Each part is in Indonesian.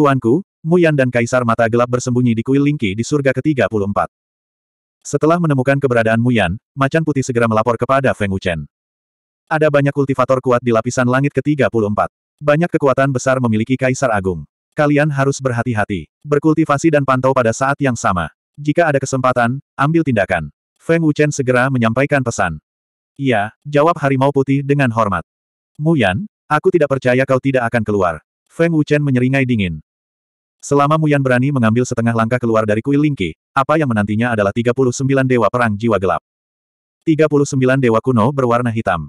Tuanku, Muyan dan Kaisar Mata Gelap bersembunyi di kuil Lingki di surga ke-34. Setelah menemukan keberadaan Muyan, Macan Putih segera melapor kepada Feng Wuchen. Ada banyak kultivator kuat di lapisan langit ke-34. Banyak kekuatan besar memiliki Kaisar Agung. Kalian harus berhati-hati, berkultivasi dan pantau pada saat yang sama. Jika ada kesempatan, ambil tindakan. Feng Wuchen segera menyampaikan pesan. Iya, jawab Harimau Putih dengan hormat. Muyan, aku tidak percaya kau tidak akan keluar. Feng Wuchen menyeringai dingin. Selama Muyan berani mengambil setengah langkah keluar dari kuil Lingki, apa yang menantinya adalah 39 dewa perang jiwa gelap. 39 dewa kuno berwarna hitam.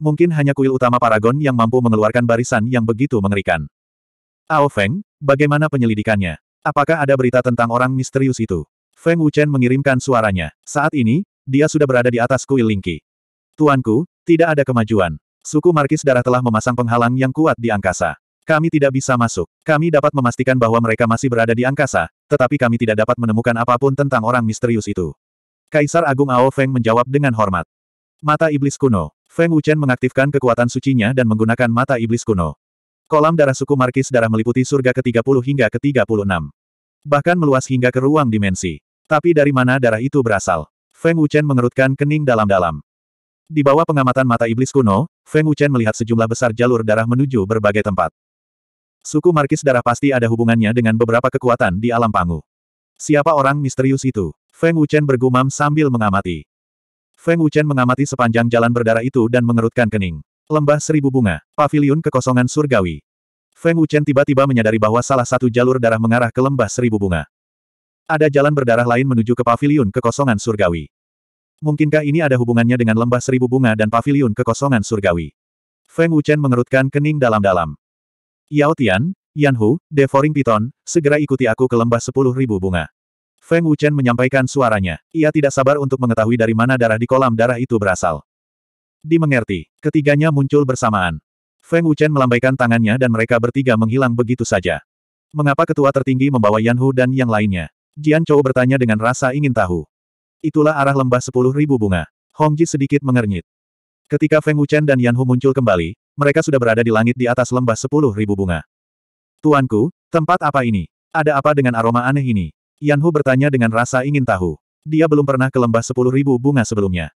Mungkin hanya kuil utama Paragon yang mampu mengeluarkan barisan yang begitu mengerikan. Ao Feng, bagaimana penyelidikannya? Apakah ada berita tentang orang misterius itu? Feng Wuchen mengirimkan suaranya. Saat ini, dia sudah berada di atas kuil Lingqi. Tuanku, tidak ada kemajuan. Suku Markis Darah telah memasang penghalang yang kuat di angkasa. Kami tidak bisa masuk. Kami dapat memastikan bahwa mereka masih berada di angkasa, tetapi kami tidak dapat menemukan apapun tentang orang misterius itu. Kaisar Agung Ao Feng menjawab dengan hormat. Mata Iblis Kuno. Feng Wuchen mengaktifkan kekuatan sucinya dan menggunakan mata Iblis Kuno. Kolam darah suku Markis darah meliputi surga ke-30 hingga ke-36. Bahkan meluas hingga ke ruang dimensi. Tapi dari mana darah itu berasal? Feng Wuchen mengerutkan kening dalam-dalam. Di bawah pengamatan mata iblis kuno, Feng Wuchen melihat sejumlah besar jalur darah menuju berbagai tempat. Suku Markis darah pasti ada hubungannya dengan beberapa kekuatan di alam pangu. Siapa orang misterius itu? Feng Wuchen bergumam sambil mengamati. Feng Wuchen mengamati sepanjang jalan berdarah itu dan mengerutkan kening. Lembah seribu bunga, pavilion kekosongan surgawi. Feng Wuchen tiba-tiba menyadari bahwa salah satu jalur darah mengarah ke lembah seribu bunga. Ada jalan berdarah lain menuju ke pavilion kekosongan surgawi. Mungkinkah ini ada hubungannya dengan lembah seribu bunga dan pavilion kekosongan surgawi? Feng Wuchen mengerutkan kening dalam-dalam. Yao Tian, Yan Hu, Devouring Python, segera ikuti aku ke lembah sepuluh ribu bunga. Feng Wuchen menyampaikan suaranya. Ia tidak sabar untuk mengetahui dari mana darah di kolam darah itu berasal. Dimengerti, ketiganya muncul bersamaan. Feng Wuchen melambaikan tangannya dan mereka bertiga menghilang begitu saja. Mengapa ketua tertinggi membawa Yan Hu dan yang lainnya? Jian Chou bertanya dengan rasa ingin tahu. Itulah arah lembah sepuluh ribu bunga. Hong Ji sedikit mengernyit. Ketika Feng Wuchen dan Yan Hu muncul kembali, mereka sudah berada di langit di atas lembah sepuluh ribu bunga. Tuanku, tempat apa ini? Ada apa dengan aroma aneh ini? Yan Hu bertanya dengan rasa ingin tahu. Dia belum pernah ke lembah sepuluh ribu bunga sebelumnya.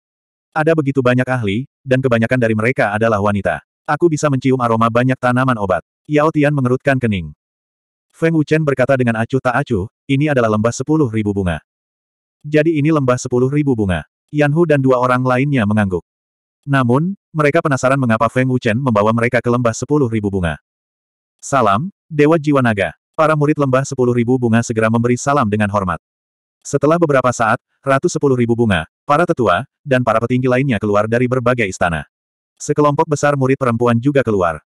Ada begitu banyak ahli, dan kebanyakan dari mereka adalah wanita. Aku bisa mencium aroma banyak tanaman obat. Yao Tian mengerutkan kening. Feng Wuchen berkata dengan acuh tak acuh, ini adalah lembah sepuluh ribu bunga. Jadi ini lembah sepuluh ribu bunga. Yan Hu dan dua orang lainnya mengangguk. Namun, mereka penasaran mengapa Feng Wuchen membawa mereka ke lembah sepuluh ribu bunga. Salam, Dewa Jiwa Naga. Para murid lembah sepuluh ribu bunga segera memberi salam dengan hormat. Setelah beberapa saat, ratus sepuluh ribu bunga, para tetua, dan para petinggi lainnya keluar dari berbagai istana. Sekelompok besar murid perempuan juga keluar.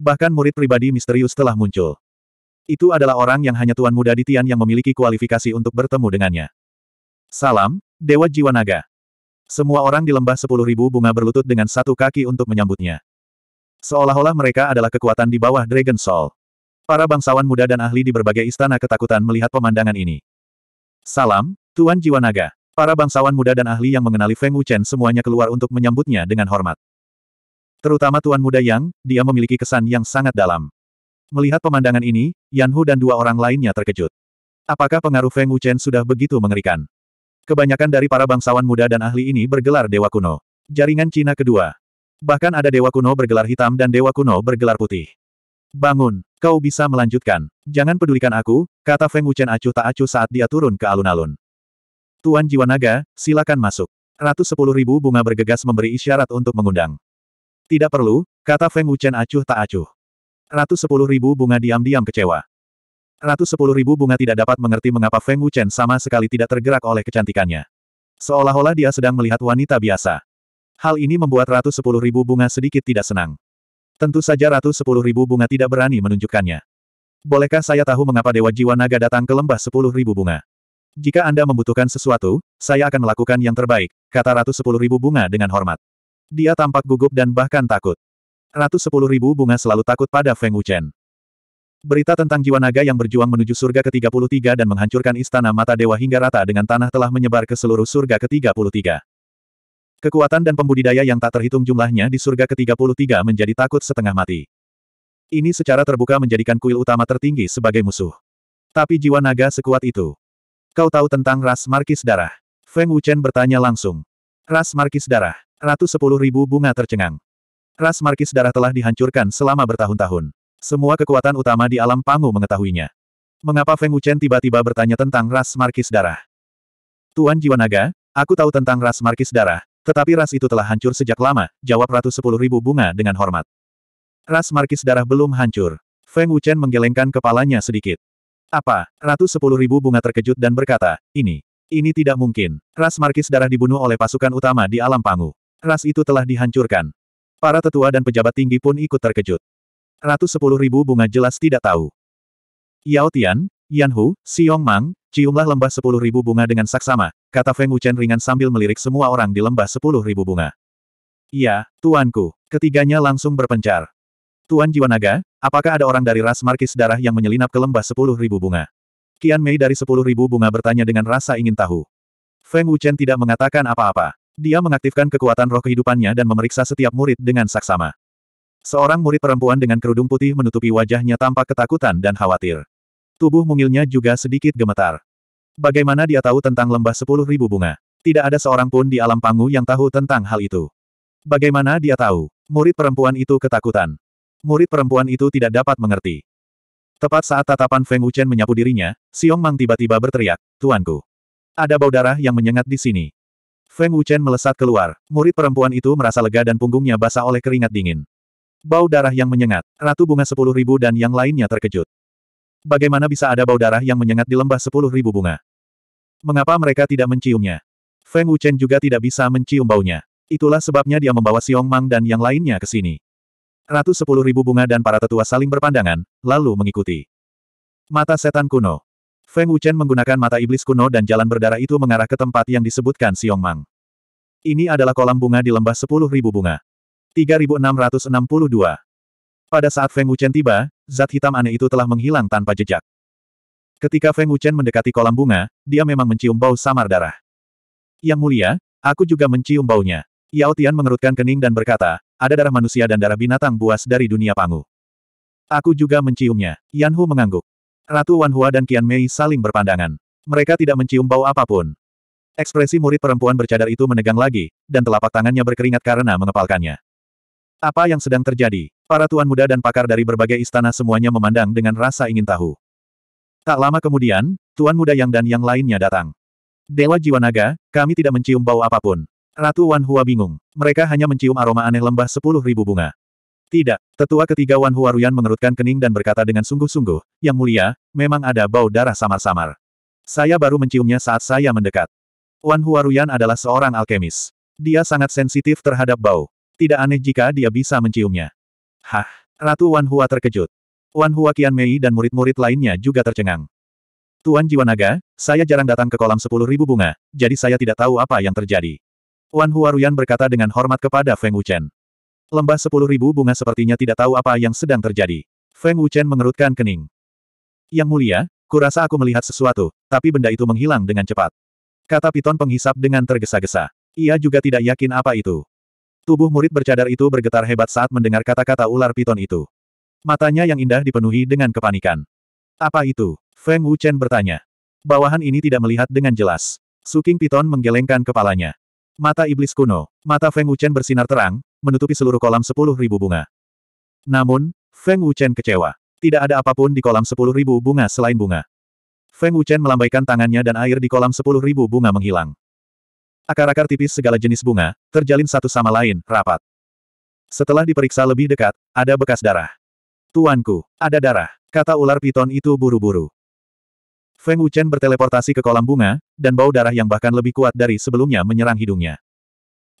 Bahkan murid pribadi misterius telah muncul. Itu adalah orang yang hanya Tuan Muda Ditian yang memiliki kualifikasi untuk bertemu dengannya. Salam, Dewa Jiwa Naga. Semua orang di lembah sepuluh ribu bunga berlutut dengan satu kaki untuk menyambutnya. Seolah-olah mereka adalah kekuatan di bawah Dragon Soul. Para bangsawan muda dan ahli di berbagai istana ketakutan melihat pemandangan ini. Salam, Tuan Jiwa Naga. Para bangsawan muda dan ahli yang mengenali Feng Wuchen semuanya keluar untuk menyambutnya dengan hormat. Terutama Tuan Muda Yang, dia memiliki kesan yang sangat dalam. Melihat pemandangan ini, Yan Hu dan dua orang lainnya terkejut. Apakah pengaruh Feng Wuchen sudah begitu mengerikan? Kebanyakan dari para bangsawan muda dan ahli ini bergelar Dewa Kuno. Jaringan Cina kedua. Bahkan ada Dewa Kuno bergelar hitam dan Dewa Kuno bergelar putih. Bangun, kau bisa melanjutkan. Jangan pedulikan aku, kata Feng Wuchen acuh tak acuh saat dia turun ke alun-alun. Tuan Jiwa Naga, silakan masuk. Ratus sepuluh ribu bunga bergegas memberi isyarat untuk mengundang. Tidak perlu, kata Feng Wuchen acuh tak acuh. Ratus sepuluh ribu bunga diam-diam kecewa. Ratus sepuluh ribu bunga tidak dapat mengerti mengapa Feng Wuchen sama sekali tidak tergerak oleh kecantikannya. Seolah-olah dia sedang melihat wanita biasa. Hal ini membuat ratus sepuluh ribu bunga sedikit tidak senang. Tentu saja ratus sepuluh ribu bunga tidak berani menunjukkannya. Bolehkah saya tahu mengapa Dewa Jiwa Naga datang ke lembah sepuluh ribu bunga? Jika Anda membutuhkan sesuatu, saya akan melakukan yang terbaik, kata ratus sepuluh ribu bunga dengan hormat. Dia tampak gugup dan bahkan takut. Ratus sepuluh ribu bunga selalu takut pada Feng Wuchen. Berita tentang jiwa naga yang berjuang menuju surga ke-33 dan menghancurkan istana mata dewa hingga rata dengan tanah telah menyebar ke seluruh surga ke-33. Kekuatan dan pembudidaya yang tak terhitung jumlahnya di surga ke-33 menjadi takut setengah mati. Ini secara terbuka menjadikan kuil utama tertinggi sebagai musuh. Tapi jiwa naga sekuat itu. Kau tahu tentang ras markis darah? Feng Wuchen bertanya langsung. Ras markis darah. Ratu sepuluh ribu bunga tercengang. Ras markis darah telah dihancurkan selama bertahun-tahun. Semua kekuatan utama di alam Pangu mengetahuinya. Mengapa Feng Wuchen tiba-tiba bertanya tentang ras markis darah? Tuan Jiwanaga, aku tahu tentang ras markis darah, tetapi ras itu telah hancur sejak lama, jawab Ratu Sepuluh Ribu Bunga dengan hormat. Ras markis darah belum hancur. Feng Wuchen menggelengkan kepalanya sedikit. Apa? Ratu Sepuluh Ribu Bunga terkejut dan berkata, ini, ini tidak mungkin. Ras markis darah dibunuh oleh pasukan utama di alam Pangu. Ras itu telah dihancurkan. Para tetua dan pejabat tinggi pun ikut terkejut sepuluh ribu bunga jelas tidak tahu. Yao Tian, Yan Hu, Xiong Mang, ciumlah lembah sepuluh ribu bunga dengan saksama, kata Feng Wuchen ringan sambil melirik semua orang di lembah sepuluh ribu bunga. Ya, tuanku. Ketiganya langsung berpencar. Tuan Jiwanaga, apakah ada orang dari ras markis darah yang menyelinap ke lembah sepuluh ribu bunga? Qian Mei dari sepuluh ribu bunga bertanya dengan rasa ingin tahu. Feng Wuchen tidak mengatakan apa-apa. Dia mengaktifkan kekuatan roh kehidupannya dan memeriksa setiap murid dengan saksama. Seorang murid perempuan dengan kerudung putih menutupi wajahnya tampak ketakutan dan khawatir. Tubuh mungilnya juga sedikit gemetar. Bagaimana dia tahu tentang lembah sepuluh ribu bunga? Tidak ada seorang pun di alam pangu yang tahu tentang hal itu. Bagaimana dia tahu? Murid perempuan itu ketakutan. Murid perempuan itu tidak dapat mengerti. Tepat saat tatapan Feng Wuchen menyapu dirinya, Xiong Mang tiba-tiba berteriak, Tuanku. Ada bau darah yang menyengat di sini. Feng Wuchen melesat keluar. Murid perempuan itu merasa lega dan punggungnya basah oleh keringat dingin. Bau darah yang menyengat. Ratu bunga sepuluh ribu dan yang lainnya terkejut. Bagaimana bisa ada bau darah yang menyengat di lembah sepuluh ribu bunga? Mengapa mereka tidak menciumnya? Feng Wuchen juga tidak bisa mencium baunya. Itulah sebabnya dia membawa Xiong Mang dan yang lainnya ke sini. Ratu sepuluh ribu bunga dan para tetua saling berpandangan, lalu mengikuti. Mata setan kuno. Feng Wuchen menggunakan mata iblis kuno dan jalan berdarah itu mengarah ke tempat yang disebutkan Xiong Mang. Ini adalah kolam bunga di lembah sepuluh ribu bunga. 3662. Pada saat Feng Wuchen tiba, zat hitam aneh itu telah menghilang tanpa jejak. Ketika Feng Wuchen mendekati kolam bunga, dia memang mencium bau samar darah. Yang mulia, aku juga mencium baunya. Yao Tian mengerutkan kening dan berkata, ada darah manusia dan darah binatang buas dari dunia pangu. Aku juga menciumnya. Yan Hu mengangguk. Ratu Wan Hua dan Qian Mei saling berpandangan. Mereka tidak mencium bau apapun. Ekspresi murid perempuan bercadar itu menegang lagi, dan telapak tangannya berkeringat karena mengepalkannya. Apa yang sedang terjadi? Para tuan muda dan pakar dari berbagai istana semuanya memandang dengan rasa ingin tahu. Tak lama kemudian, tuan muda yang dan yang lainnya datang. Dewa Jiwa Naga, kami tidak mencium bau apapun. Ratu Wan Hua bingung. Mereka hanya mencium aroma aneh lembah sepuluh ribu bunga. Tidak, tetua ketiga Wan Hua Ruyan mengerutkan kening dan berkata dengan sungguh-sungguh, Yang mulia, memang ada bau darah samar-samar. Saya baru menciumnya saat saya mendekat. Wan Hua Ruyan adalah seorang alkemis. Dia sangat sensitif terhadap bau. Tidak aneh jika dia bisa menciumnya. Hah! Ratu Wan Hua terkejut. Wan Hua Qian Mei dan murid-murid lainnya juga tercengang. Tuan Jiwa Naga, saya jarang datang ke kolam sepuluh ribu bunga, jadi saya tidak tahu apa yang terjadi. Wan Hua Ruyan berkata dengan hormat kepada Feng Wuchen. Lembah sepuluh ribu bunga sepertinya tidak tahu apa yang sedang terjadi. Feng Wuchen mengerutkan kening. Yang mulia, kurasa aku melihat sesuatu, tapi benda itu menghilang dengan cepat. Kata Piton penghisap dengan tergesa-gesa. Ia juga tidak yakin apa itu. Tubuh murid bercadar itu bergetar hebat saat mendengar kata-kata ular piton itu. Matanya yang indah dipenuhi dengan kepanikan. Apa itu? Feng Wuchen bertanya. Bawahan ini tidak melihat dengan jelas. Suking piton menggelengkan kepalanya. Mata iblis kuno. Mata Feng Wuchen bersinar terang, menutupi seluruh kolam sepuluh ribu bunga. Namun, Feng Wuchen kecewa. Tidak ada apapun di kolam sepuluh ribu bunga selain bunga. Feng Wuchen melambaikan tangannya dan air di kolam sepuluh ribu bunga menghilang. Akar-akar tipis segala jenis bunga, terjalin satu sama lain, rapat. Setelah diperiksa lebih dekat, ada bekas darah. Tuanku, ada darah, kata ular piton itu buru-buru. Feng Wuchen berteleportasi ke kolam bunga, dan bau darah yang bahkan lebih kuat dari sebelumnya menyerang hidungnya.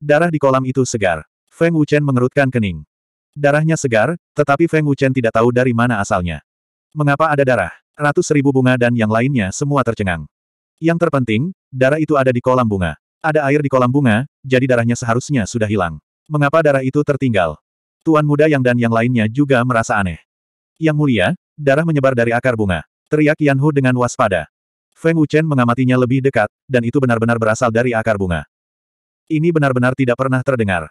Darah di kolam itu segar. Feng Wuchen mengerutkan kening. Darahnya segar, tetapi Feng Wuchen tidak tahu dari mana asalnya. Mengapa ada darah? Ratus ribu bunga dan yang lainnya semua tercengang. Yang terpenting, darah itu ada di kolam bunga. Ada air di kolam bunga, jadi darahnya seharusnya sudah hilang. Mengapa darah itu tertinggal? Tuan muda yang dan yang lainnya juga merasa aneh. Yang mulia, darah menyebar dari akar bunga. Teriak Yanhu dengan waspada. Feng Wuchen mengamatinya lebih dekat, dan itu benar-benar berasal dari akar bunga. Ini benar-benar tidak pernah terdengar.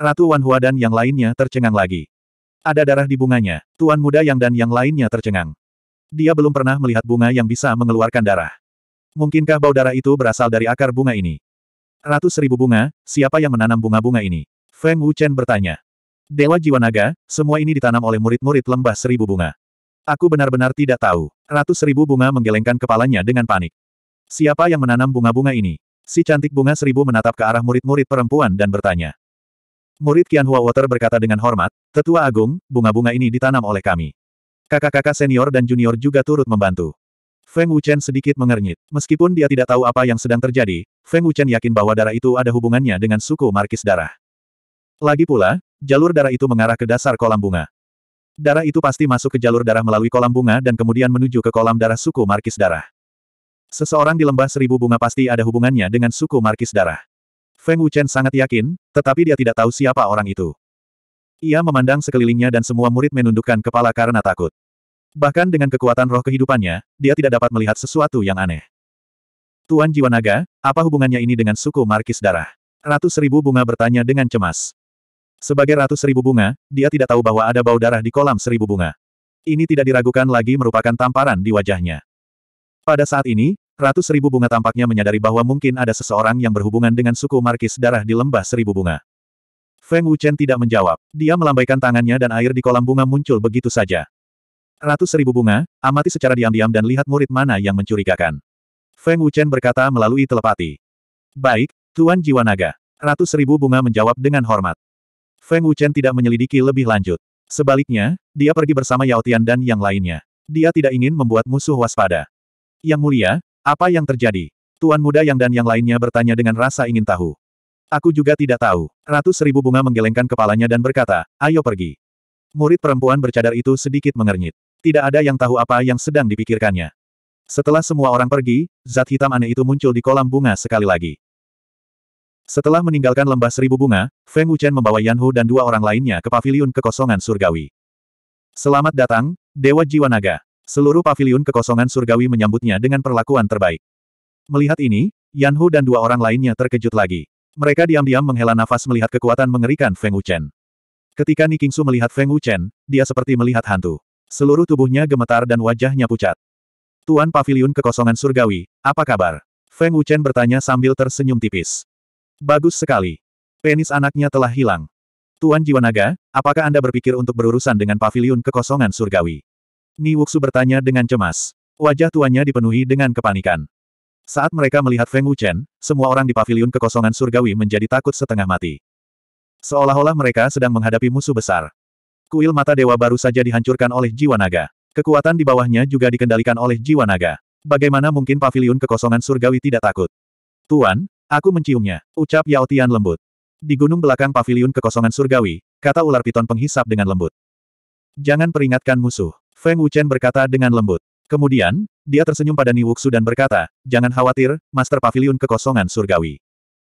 Ratu Wan Hua dan yang lainnya tercengang lagi. Ada darah di bunganya, tuan muda yang dan yang lainnya tercengang. Dia belum pernah melihat bunga yang bisa mengeluarkan darah. Mungkinkah bau darah itu berasal dari akar bunga ini? Ratus ribu bunga, siapa yang menanam bunga-bunga ini? Feng Wuchen bertanya. Dewa Jiwa Naga, semua ini ditanam oleh murid-murid lembah seribu bunga. Aku benar-benar tidak tahu. Ratus ribu bunga menggelengkan kepalanya dengan panik. Siapa yang menanam bunga-bunga ini? Si cantik bunga seribu menatap ke arah murid-murid perempuan dan bertanya. Murid Qianhua Hua Water berkata dengan hormat, Tetua Agung, bunga-bunga ini ditanam oleh kami. Kakak-kakak senior dan junior juga turut membantu. Feng Wuchen sedikit mengernyit. Meskipun dia tidak tahu apa yang sedang terjadi, Feng Wuchen yakin bahwa darah itu ada hubungannya dengan suku markis darah. Lagi pula, jalur darah itu mengarah ke dasar kolam bunga. Darah itu pasti masuk ke jalur darah melalui kolam bunga dan kemudian menuju ke kolam darah suku markis darah. Seseorang di lembah seribu bunga pasti ada hubungannya dengan suku markis darah. Feng Wuchen sangat yakin, tetapi dia tidak tahu siapa orang itu. Ia memandang sekelilingnya dan semua murid menundukkan kepala karena takut. Bahkan dengan kekuatan roh kehidupannya, dia tidak dapat melihat sesuatu yang aneh. Tuan Jiwa Naga, apa hubungannya ini dengan suku Markis Darah? Ratus ribu bunga bertanya dengan cemas. Sebagai ratus ribu bunga, dia tidak tahu bahwa ada bau darah di kolam seribu bunga. Ini tidak diragukan lagi merupakan tamparan di wajahnya. Pada saat ini, ratus ribu bunga tampaknya menyadari bahwa mungkin ada seseorang yang berhubungan dengan suku Markis Darah di lembah seribu bunga. Feng Wuchen tidak menjawab. Dia melambaikan tangannya dan air di kolam bunga muncul begitu saja. Ratus seribu bunga, amati secara diam-diam dan lihat murid mana yang mencurigakan. Feng Wuchen berkata melalui telepati. Baik, Tuan Jiwa Naga. Ratus seribu bunga menjawab dengan hormat. Feng Wuchen tidak menyelidiki lebih lanjut. Sebaliknya, dia pergi bersama Yao Tian dan yang lainnya. Dia tidak ingin membuat musuh waspada. Yang mulia, apa yang terjadi? Tuan muda yang dan yang lainnya bertanya dengan rasa ingin tahu. Aku juga tidak tahu. Ratus seribu bunga menggelengkan kepalanya dan berkata, ayo pergi. Murid perempuan bercadar itu sedikit mengernyit. Tidak ada yang tahu apa yang sedang dipikirkannya. Setelah semua orang pergi, zat hitam aneh itu muncul di kolam bunga sekali lagi. Setelah meninggalkan lembah seribu bunga, Feng Wuchen membawa Yanhu dan dua orang lainnya ke pavilion kekosongan surgawi. Selamat datang, Dewa Jiwa Naga. Seluruh pavilion kekosongan surgawi menyambutnya dengan perlakuan terbaik. Melihat ini, Yanhu dan dua orang lainnya terkejut lagi. Mereka diam-diam menghela nafas melihat kekuatan mengerikan Feng Wuchen. Ketika Ni Kingsu melihat Feng Wuchen, dia seperti melihat hantu. Seluruh tubuhnya gemetar dan wajahnya pucat. Tuan Paviliun Kekosongan Surgawi, apa kabar? Feng Wuchen bertanya sambil tersenyum tipis. Bagus sekali. Penis anaknya telah hilang. Tuan Jiwanaga, apakah Anda berpikir untuk berurusan dengan Paviliun Kekosongan Surgawi? Ni Wuxu bertanya dengan cemas. Wajah tuannya dipenuhi dengan kepanikan. Saat mereka melihat Feng Wuchen, semua orang di Paviliun Kekosongan Surgawi menjadi takut setengah mati. Seolah-olah mereka sedang menghadapi musuh besar. Kuil mata dewa baru saja dihancurkan oleh jiwa naga. Kekuatan di bawahnya juga dikendalikan oleh jiwa naga. Bagaimana mungkin paviliun kekosongan surgawi tidak takut? Tuan, aku menciumnya, ucap Yao Tian lembut. Di gunung belakang paviliun kekosongan surgawi, kata ular piton penghisap dengan lembut. Jangan peringatkan musuh, Feng Wuchen berkata dengan lembut. Kemudian, dia tersenyum pada Wuxu dan berkata, jangan khawatir, Master Paviliun kekosongan surgawi.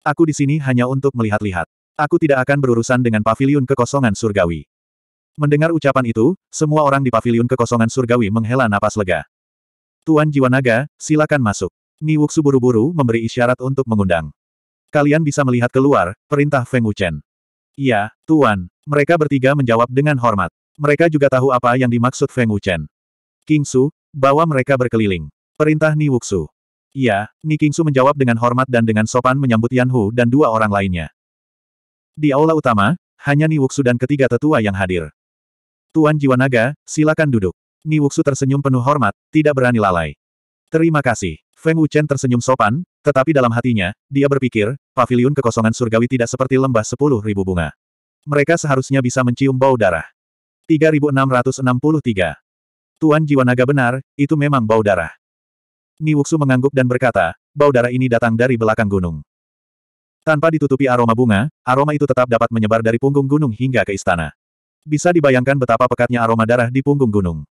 Aku di sini hanya untuk melihat-lihat. Aku tidak akan berurusan dengan paviliun kekosongan surgawi. Mendengar ucapan itu, semua orang di pavilion kekosongan surgawi menghela napas lega. Tuan Jiwa Naga, silakan masuk. Ni Wuxu buru-buru memberi isyarat untuk mengundang. Kalian bisa melihat keluar, perintah Feng Wuchen. Iya, Tuan. Mereka bertiga menjawab dengan hormat. Mereka juga tahu apa yang dimaksud Feng Wuchen. King Su, bawa mereka berkeliling. Perintah Ni Wuxu. Iya, Ni King Su menjawab dengan hormat dan dengan sopan menyambut Yan Hu dan dua orang lainnya. Di aula utama, hanya Ni Wuxu dan ketiga tetua yang hadir. Tuan Jiwa Naga, silakan duduk. Ni Wuxu tersenyum penuh hormat, tidak berani lalai. Terima kasih. Feng Wuchen tersenyum sopan, tetapi dalam hatinya, dia berpikir, paviliun kekosongan surgawi tidak seperti lembah sepuluh ribu bunga. Mereka seharusnya bisa mencium bau darah. 3663. Tuan Jiwa Naga benar, itu memang bau darah. Ni Wuxu mengangguk dan berkata, bau darah ini datang dari belakang gunung. Tanpa ditutupi aroma bunga, aroma itu tetap dapat menyebar dari punggung gunung hingga ke istana. Bisa dibayangkan betapa pekatnya aroma darah di punggung gunung.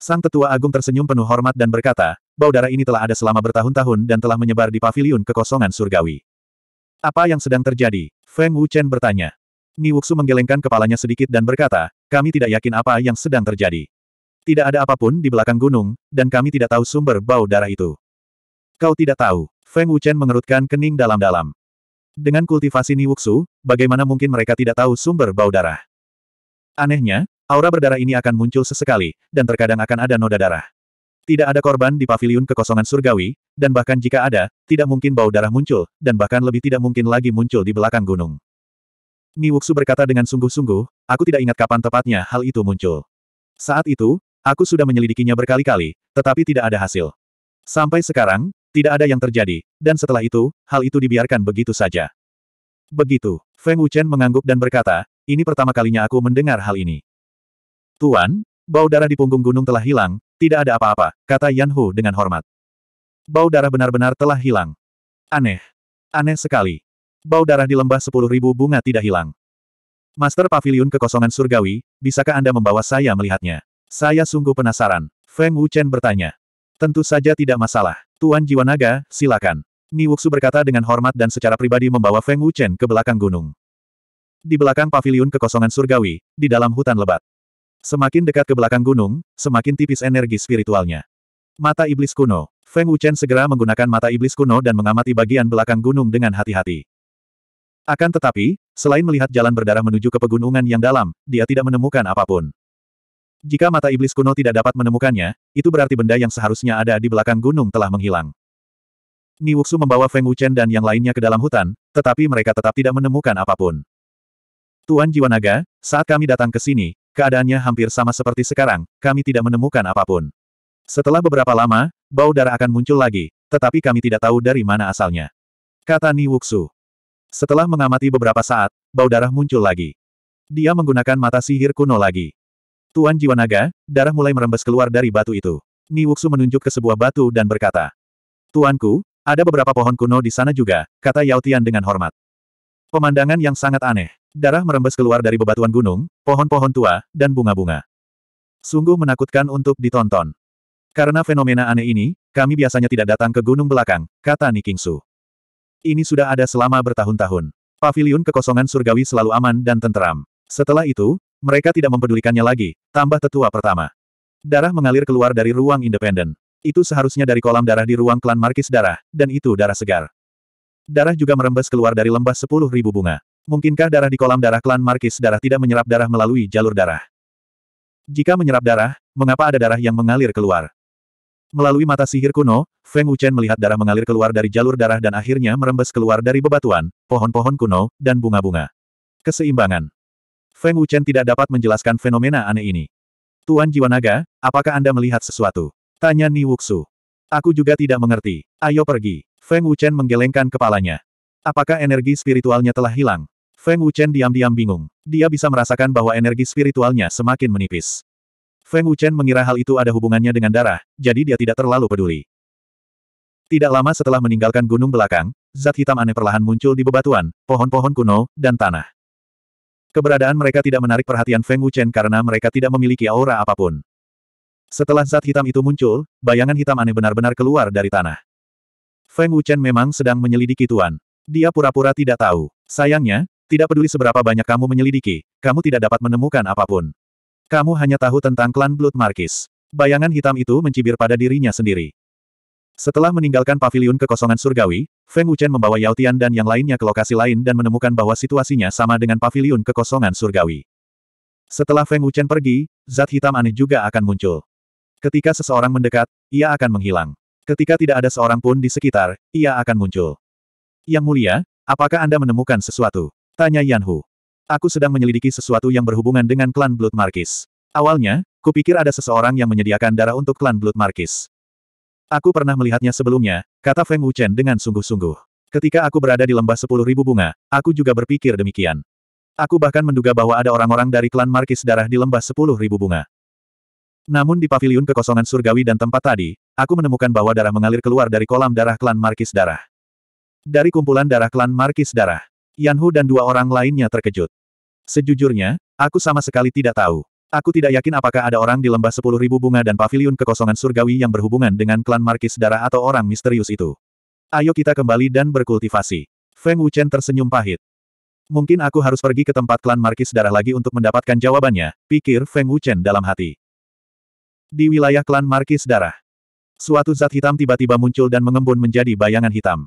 Sang tetua agung tersenyum penuh hormat dan berkata, bau darah ini telah ada selama bertahun-tahun dan telah menyebar di paviliun kekosongan surgawi. Apa yang sedang terjadi? Feng Wuchen bertanya. Ni Wuxu menggelengkan kepalanya sedikit dan berkata, kami tidak yakin apa yang sedang terjadi. Tidak ada apapun di belakang gunung, dan kami tidak tahu sumber bau darah itu. Kau tidak tahu. Feng Wuchen mengerutkan kening dalam-dalam. Dengan kultivasi Ni Wuxu, bagaimana mungkin mereka tidak tahu sumber bau darah? Anehnya, aura berdarah ini akan muncul sesekali, dan terkadang akan ada noda darah. Tidak ada korban di paviliun kekosongan surgawi, dan bahkan jika ada, tidak mungkin bau darah muncul, dan bahkan lebih tidak mungkin lagi muncul di belakang gunung. Wuxu berkata dengan sungguh-sungguh, aku tidak ingat kapan tepatnya hal itu muncul. Saat itu, aku sudah menyelidikinya berkali-kali, tetapi tidak ada hasil. Sampai sekarang, tidak ada yang terjadi, dan setelah itu, hal itu dibiarkan begitu saja. Begitu, Feng Wuchen mengangguk dan berkata, ini pertama kalinya aku mendengar hal ini. Tuan, bau darah di punggung gunung telah hilang, tidak ada apa-apa, kata Yan Hu dengan hormat. Bau darah benar-benar telah hilang. Aneh. Aneh sekali. Bau darah di lembah sepuluh ribu bunga tidak hilang. Master Pavilion Kekosongan Surgawi, bisakah Anda membawa saya melihatnya? Saya sungguh penasaran. Feng Wuchen bertanya. Tentu saja tidak masalah. Tuan Jiwanaga, silakan. Ni Wuxu berkata dengan hormat dan secara pribadi membawa Feng Wuchen ke belakang gunung. Di belakang paviliun kekosongan surgawi, di dalam hutan lebat. Semakin dekat ke belakang gunung, semakin tipis energi spiritualnya. Mata Iblis Kuno. Feng Wuchen segera menggunakan mata Iblis Kuno dan mengamati bagian belakang gunung dengan hati-hati. Akan tetapi, selain melihat jalan berdarah menuju ke pegunungan yang dalam, dia tidak menemukan apapun. Jika mata iblis kuno tidak dapat menemukannya, itu berarti benda yang seharusnya ada di belakang gunung telah menghilang. Ni Wuxu membawa Feng Wuchen dan yang lainnya ke dalam hutan, tetapi mereka tetap tidak menemukan apapun. Tuan Jiwanaga, saat kami datang ke sini, keadaannya hampir sama seperti sekarang, kami tidak menemukan apapun. Setelah beberapa lama, bau darah akan muncul lagi, tetapi kami tidak tahu dari mana asalnya. Kata Ni Wuxu. Setelah mengamati beberapa saat, bau darah muncul lagi. Dia menggunakan mata sihir kuno lagi. Tuan Jiwanaga, darah mulai merembes keluar dari batu itu. Ni Wuxu menunjuk ke sebuah batu dan berkata, Tuanku, ada beberapa pohon kuno di sana juga, kata Yao Tian dengan hormat. Pemandangan yang sangat aneh. Darah merembes keluar dari bebatuan gunung, pohon-pohon tua, dan bunga-bunga. Sungguh menakutkan untuk ditonton. Karena fenomena aneh ini, kami biasanya tidak datang ke gunung belakang, kata Nikingsu. Ini sudah ada selama bertahun-tahun. Paviliun kekosongan surgawi selalu aman dan tenteram. Setelah itu, mereka tidak mempedulikannya lagi, tambah tetua pertama. Darah mengalir keluar dari ruang independen. Itu seharusnya dari kolam darah di ruang klan Markis Darah, dan itu darah segar. Darah juga merembes keluar dari lembah sepuluh ribu bunga. Mungkinkah darah di kolam darah klan Markis darah tidak menyerap darah melalui jalur darah? Jika menyerap darah, mengapa ada darah yang mengalir keluar? Melalui mata sihir kuno, Feng Wuchen melihat darah mengalir keluar dari jalur darah dan akhirnya merembes keluar dari bebatuan, pohon-pohon kuno, dan bunga-bunga. Keseimbangan. Feng Wuchen tidak dapat menjelaskan fenomena aneh ini. Tuan Jiwa Naga, apakah Anda melihat sesuatu? Tanya Ni Wuxu. Aku juga tidak mengerti. Ayo pergi. Feng Wuchen menggelengkan kepalanya. Apakah energi spiritualnya telah hilang? Feng Wuchen diam-diam bingung. Dia bisa merasakan bahwa energi spiritualnya semakin menipis. Feng Wuchen mengira hal itu ada hubungannya dengan darah, jadi dia tidak terlalu peduli. Tidak lama setelah meninggalkan gunung belakang, zat hitam aneh perlahan muncul di bebatuan, pohon-pohon kuno, dan tanah. Keberadaan mereka tidak menarik perhatian Feng Wuchen karena mereka tidak memiliki aura apapun. Setelah zat hitam itu muncul, bayangan hitam aneh benar-benar keluar dari tanah. Feng Wuchen memang sedang menyelidiki Tuan. Dia pura-pura tidak tahu. Sayangnya, tidak peduli seberapa banyak kamu menyelidiki, kamu tidak dapat menemukan apapun. Kamu hanya tahu tentang klan Blood Markis. Bayangan hitam itu mencibir pada dirinya sendiri. Setelah meninggalkan Paviliun kekosongan surgawi, Feng Wuchen membawa Yao Tian dan yang lainnya ke lokasi lain dan menemukan bahwa situasinya sama dengan Paviliun kekosongan surgawi. Setelah Feng Wuchen pergi, zat hitam aneh juga akan muncul. Ketika seseorang mendekat, ia akan menghilang. Ketika tidak ada seorang pun di sekitar, ia akan muncul. Yang mulia, apakah Anda menemukan sesuatu? Tanya Yanhu. Aku sedang menyelidiki sesuatu yang berhubungan dengan klan Blood Markis. Awalnya, kupikir ada seseorang yang menyediakan darah untuk klan Blood Markis. Aku pernah melihatnya sebelumnya, kata Feng Wuchen dengan sungguh-sungguh. Ketika aku berada di lembah sepuluh ribu bunga, aku juga berpikir demikian. Aku bahkan menduga bahwa ada orang-orang dari klan Markis darah di lembah sepuluh ribu bunga. Namun di paviliun kekosongan surgawi dan tempat tadi, aku menemukan bahwa darah mengalir keluar dari kolam darah klan Markis darah. Dari kumpulan darah klan Markis darah. Yanhu dan dua orang lainnya terkejut. Sejujurnya, aku sama sekali tidak tahu. Aku tidak yakin apakah ada orang di lembah sepuluh ribu bunga dan paviliun kekosongan surgawi yang berhubungan dengan klan Markis Darah atau orang misterius itu. Ayo kita kembali dan berkultivasi. Feng Wuchen tersenyum pahit. Mungkin aku harus pergi ke tempat klan Markis Darah lagi untuk mendapatkan jawabannya, pikir Feng Wuchen dalam hati. Di wilayah klan Markis Darah. Suatu zat hitam tiba-tiba muncul dan mengembun menjadi bayangan hitam.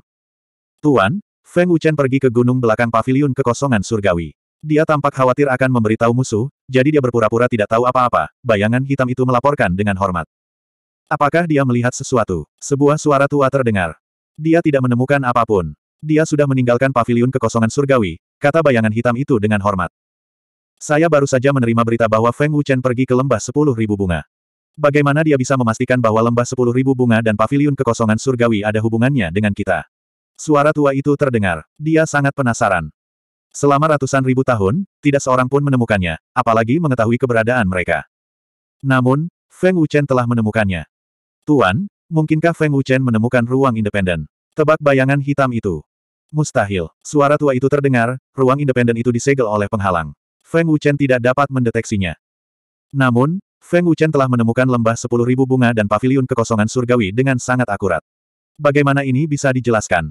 Tuan, Feng Wuchen pergi ke gunung belakang pavilion kekosongan surgawi. Dia tampak khawatir akan memberitahu musuh, jadi dia berpura-pura tidak tahu apa-apa. Bayangan hitam itu melaporkan dengan hormat. Apakah dia melihat sesuatu? Sebuah suara tua terdengar. Dia tidak menemukan apapun. Dia sudah meninggalkan pavilion kekosongan surgawi, kata bayangan hitam itu dengan hormat. Saya baru saja menerima berita bahwa Feng Wuchen pergi ke lembah sepuluh ribu bunga. Bagaimana dia bisa memastikan bahwa lembah sepuluh ribu bunga dan pavilion kekosongan surgawi ada hubungannya dengan kita? Suara tua itu terdengar. Dia sangat penasaran. Selama ratusan ribu tahun, tidak seorang pun menemukannya, apalagi mengetahui keberadaan mereka. Namun, Feng Wuchen telah menemukannya. Tuan, mungkinkah Feng Wuchen menemukan ruang independen? Tebak bayangan hitam itu. Mustahil. Suara tua itu terdengar, ruang independen itu disegel oleh penghalang. Feng Wuchen tidak dapat mendeteksinya. Namun, Feng Wuchen telah menemukan lembah sepuluh ribu bunga dan paviliun kekosongan surgawi dengan sangat akurat. Bagaimana ini bisa dijelaskan?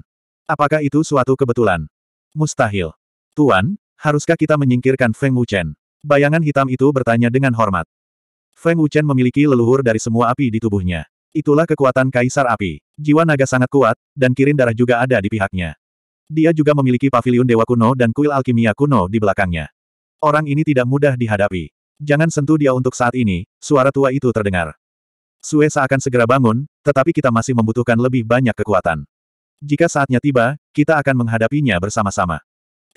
Apakah itu suatu kebetulan? Mustahil. Tuan, haruskah kita menyingkirkan Feng Wuchen? Bayangan hitam itu bertanya dengan hormat. Feng Wuchen memiliki leluhur dari semua api di tubuhnya. Itulah kekuatan Kaisar Api. Jiwa naga sangat kuat, dan kirin darah juga ada di pihaknya. Dia juga memiliki pavilion dewa kuno dan kuil alkimia kuno di belakangnya. Orang ini tidak mudah dihadapi. Jangan sentuh dia untuk saat ini, suara tua itu terdengar. Sue akan segera bangun, tetapi kita masih membutuhkan lebih banyak kekuatan. Jika saatnya tiba, kita akan menghadapinya bersama-sama.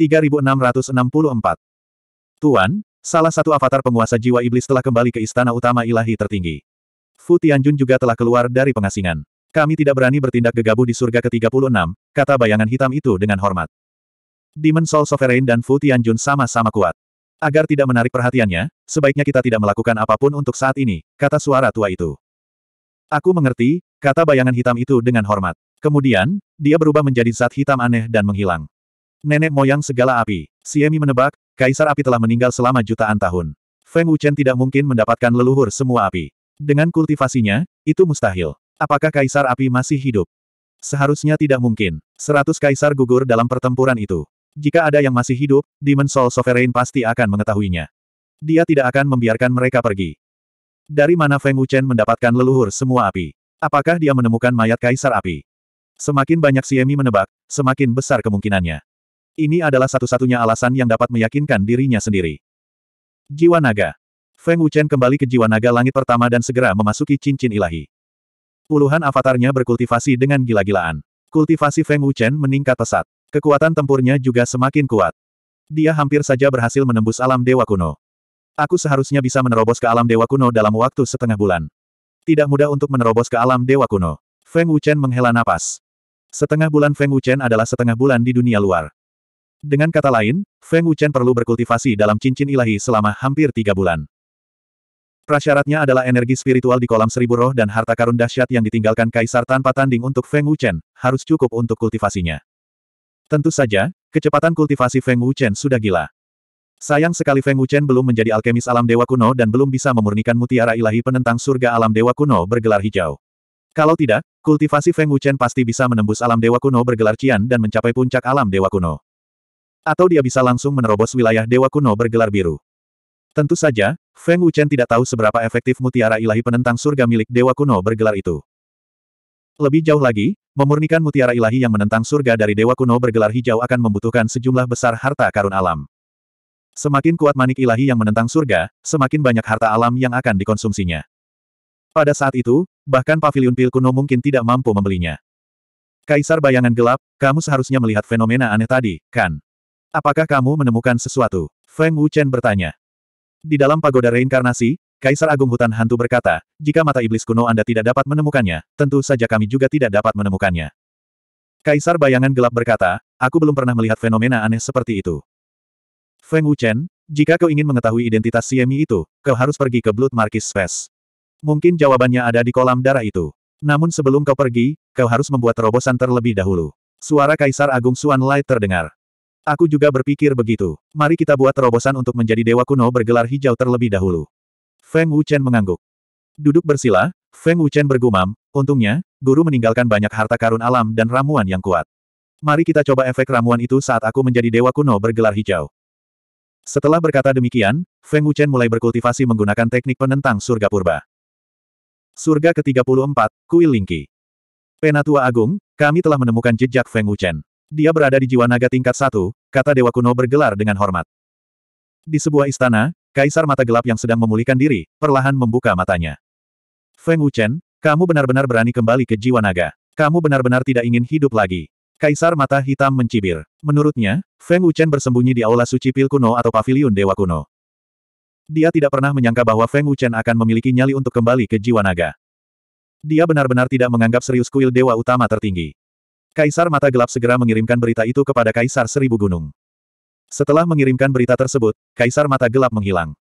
3664 Tuan, salah satu avatar penguasa jiwa iblis telah kembali ke istana utama ilahi tertinggi. Fu Tianjun juga telah keluar dari pengasingan. Kami tidak berani bertindak gegabah di surga ke-36, kata bayangan hitam itu dengan hormat. Demon Soul Sovereign dan Fu Tianjun sama-sama kuat. Agar tidak menarik perhatiannya, sebaiknya kita tidak melakukan apapun untuk saat ini, kata suara tua itu. Aku mengerti, kata bayangan hitam itu dengan hormat. Kemudian, dia berubah menjadi zat hitam aneh dan menghilang. Nenek moyang segala api, Siemi menebak, kaisar api telah meninggal selama jutaan tahun. Feng Wuchen tidak mungkin mendapatkan leluhur semua api. Dengan kultivasinya, itu mustahil. Apakah kaisar api masih hidup? Seharusnya tidak mungkin. Seratus kaisar gugur dalam pertempuran itu. Jika ada yang masih hidup, Demon Soul Sovereign pasti akan mengetahuinya. Dia tidak akan membiarkan mereka pergi. Dari mana Feng Wuchen mendapatkan leluhur semua api? Apakah dia menemukan mayat kaisar api? Semakin banyak Siemi menebak, semakin besar kemungkinannya. Ini adalah satu-satunya alasan yang dapat meyakinkan dirinya sendiri. Jiwa Naga Feng Wuchen kembali ke jiwa naga langit pertama dan segera memasuki cincin ilahi. Puluhan avatarnya berkultivasi dengan gila-gilaan. Kultivasi Feng Wuchen meningkat pesat. Kekuatan tempurnya juga semakin kuat. Dia hampir saja berhasil menembus alam dewa kuno. Aku seharusnya bisa menerobos ke alam dewa kuno dalam waktu setengah bulan. Tidak mudah untuk menerobos ke alam dewa kuno. Feng Wuchen menghela napas. Setengah bulan Feng Wuchen adalah setengah bulan di dunia luar. Dengan kata lain, Feng Wuchen perlu berkultivasi dalam cincin ilahi selama hampir tiga bulan. Prasyaratnya adalah energi spiritual di kolam seribu roh dan harta karun dahsyat yang ditinggalkan kaisar tanpa tanding untuk Feng Wuchen, harus cukup untuk kultivasinya. Tentu saja, kecepatan kultivasi Feng Wuchen sudah gila. Sayang sekali Feng Wuchen belum menjadi alkemis alam dewa kuno dan belum bisa memurnikan mutiara ilahi penentang surga alam dewa kuno bergelar hijau. Kalau tidak, Kultivasi Feng Wuchen pasti bisa menembus alam dewa kuno bergelar Cian dan mencapai puncak alam dewa kuno. Atau dia bisa langsung menerobos wilayah dewa kuno bergelar biru. Tentu saja, Feng Wuchen tidak tahu seberapa efektif mutiara ilahi penentang surga milik dewa kuno bergelar itu. Lebih jauh lagi, memurnikan mutiara ilahi yang menentang surga dari dewa kuno bergelar hijau akan membutuhkan sejumlah besar harta karun alam. Semakin kuat manik ilahi yang menentang surga, semakin banyak harta alam yang akan dikonsumsinya. Pada saat itu, Bahkan pavilion pil kuno mungkin tidak mampu membelinya. Kaisar bayangan gelap, kamu seharusnya melihat fenomena aneh tadi, kan? Apakah kamu menemukan sesuatu? Feng Wuchen bertanya. Di dalam pagoda reinkarnasi, Kaisar Agung Hutan Hantu berkata, jika mata iblis kuno Anda tidak dapat menemukannya, tentu saja kami juga tidak dapat menemukannya. Kaisar Bayangan Gelap berkata, aku belum pernah melihat fenomena aneh seperti itu. Feng Wuchen, jika kau ingin mengetahui identitas Siemi itu, kau harus pergi ke Blood Marquis Space. Mungkin jawabannya ada di kolam darah itu. Namun sebelum kau pergi, kau harus membuat terobosan terlebih dahulu. Suara Kaisar Agung Suan Lai terdengar. Aku juga berpikir begitu. Mari kita buat terobosan untuk menjadi dewa kuno bergelar hijau terlebih dahulu. Feng Wuchen mengangguk. Duduk bersila, Feng Wuchen bergumam, untungnya, guru meninggalkan banyak harta karun alam dan ramuan yang kuat. Mari kita coba efek ramuan itu saat aku menjadi dewa kuno bergelar hijau. Setelah berkata demikian, Feng Wuchen mulai berkultivasi menggunakan teknik penentang surga purba. Surga ke-34, Kuil Lingki. Penatua Agung, kami telah menemukan jejak Feng Wuchen. Dia berada di jiwa naga tingkat satu, kata Dewa Kuno bergelar dengan hormat. Di sebuah istana, Kaisar Mata Gelap yang sedang memulihkan diri, perlahan membuka matanya. Feng Wuchen, kamu benar-benar berani kembali ke jiwa naga. Kamu benar-benar tidak ingin hidup lagi. Kaisar Mata Hitam mencibir. Menurutnya, Feng Wuchen bersembunyi di aula suci pil kuno atau paviliun Dewa Kuno. Dia tidak pernah menyangka bahwa Feng Wuchen akan memiliki nyali untuk kembali ke jiwa naga. Dia benar-benar tidak menganggap serius kuil dewa utama tertinggi. Kaisar Mata Gelap segera mengirimkan berita itu kepada Kaisar Seribu Gunung. Setelah mengirimkan berita tersebut, Kaisar Mata Gelap menghilang.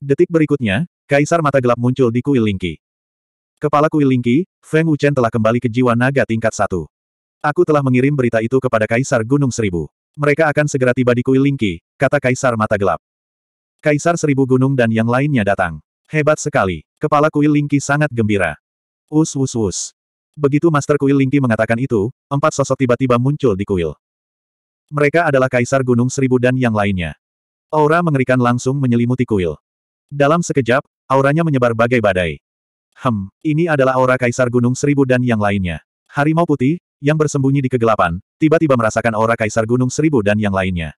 Detik berikutnya, Kaisar Mata Gelap muncul di kuil Lingqi. Kepala kuil Lingqi, Feng Wuchen telah kembali ke jiwa naga tingkat satu. Aku telah mengirim berita itu kepada Kaisar Gunung Seribu. Mereka akan segera tiba di kuil Lingqi, kata Kaisar Mata Gelap. Kaisar Seribu Gunung dan yang lainnya datang. Hebat sekali. Kepala kuil Lingki sangat gembira. Us us us. Begitu Master Kuil Lingki mengatakan itu, empat sosok tiba-tiba muncul di kuil. Mereka adalah Kaisar Gunung Seribu dan yang lainnya. Aura mengerikan langsung menyelimuti kuil. Dalam sekejap, auranya menyebar bagai badai. Hem, ini adalah aura Kaisar Gunung Seribu dan yang lainnya. Harimau putih, yang bersembunyi di kegelapan, tiba-tiba merasakan aura Kaisar Gunung Seribu dan yang lainnya.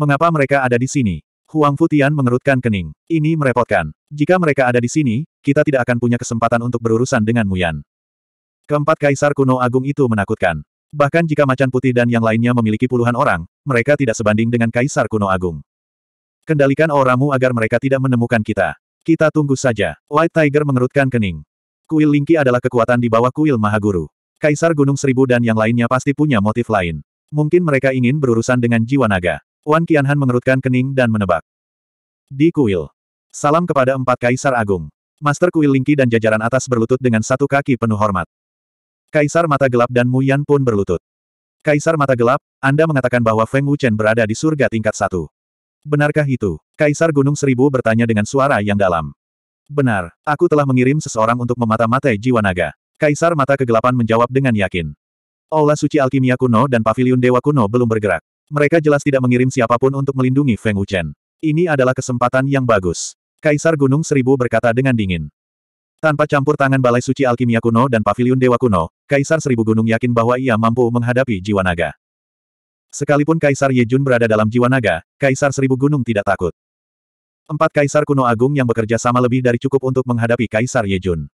Mengapa mereka ada di sini? Huang Futian mengerutkan kening. Ini merepotkan. Jika mereka ada di sini, kita tidak akan punya kesempatan untuk berurusan dengan Muyan. Keempat kaisar kuno agung itu menakutkan. Bahkan jika macan putih dan yang lainnya memiliki puluhan orang, mereka tidak sebanding dengan kaisar kuno agung. Kendalikan auramu agar mereka tidak menemukan kita. Kita tunggu saja. White Tiger mengerutkan kening. Kuil Lingki adalah kekuatan di bawah kuil Mahaguru. Kaisar Gunung Seribu dan yang lainnya pasti punya motif lain. Mungkin mereka ingin berurusan dengan jiwa naga. Wan Qianhan mengerutkan kening dan menebak. Di kuil. Salam kepada empat kaisar agung. Master kuil Lingqi dan jajaran atas berlutut dengan satu kaki penuh hormat. Kaisar Mata Gelap dan Mu Yan pun berlutut. Kaisar Mata Gelap, Anda mengatakan bahwa Feng Wuchen berada di surga tingkat satu. Benarkah itu? Kaisar Gunung Seribu bertanya dengan suara yang dalam. Benar, aku telah mengirim seseorang untuk memata-matai jiwa naga. Kaisar Mata Kegelapan menjawab dengan yakin. Aula Suci Alkimia Kuno dan Paviliun Dewa Kuno belum bergerak. Mereka jelas tidak mengirim siapapun untuk melindungi Feng Wuchen. Ini adalah kesempatan yang bagus. Kaisar Gunung Seribu berkata dengan dingin. Tanpa campur tangan Balai Suci Alkimia Kuno dan Paviliun Dewa Kuno, Kaisar Seribu Gunung yakin bahwa ia mampu menghadapi jiwa naga. Sekalipun Kaisar Yejun berada dalam jiwa naga, Kaisar Seribu Gunung tidak takut. Empat Kaisar Kuno Agung yang bekerja sama lebih dari cukup untuk menghadapi Kaisar Yejun.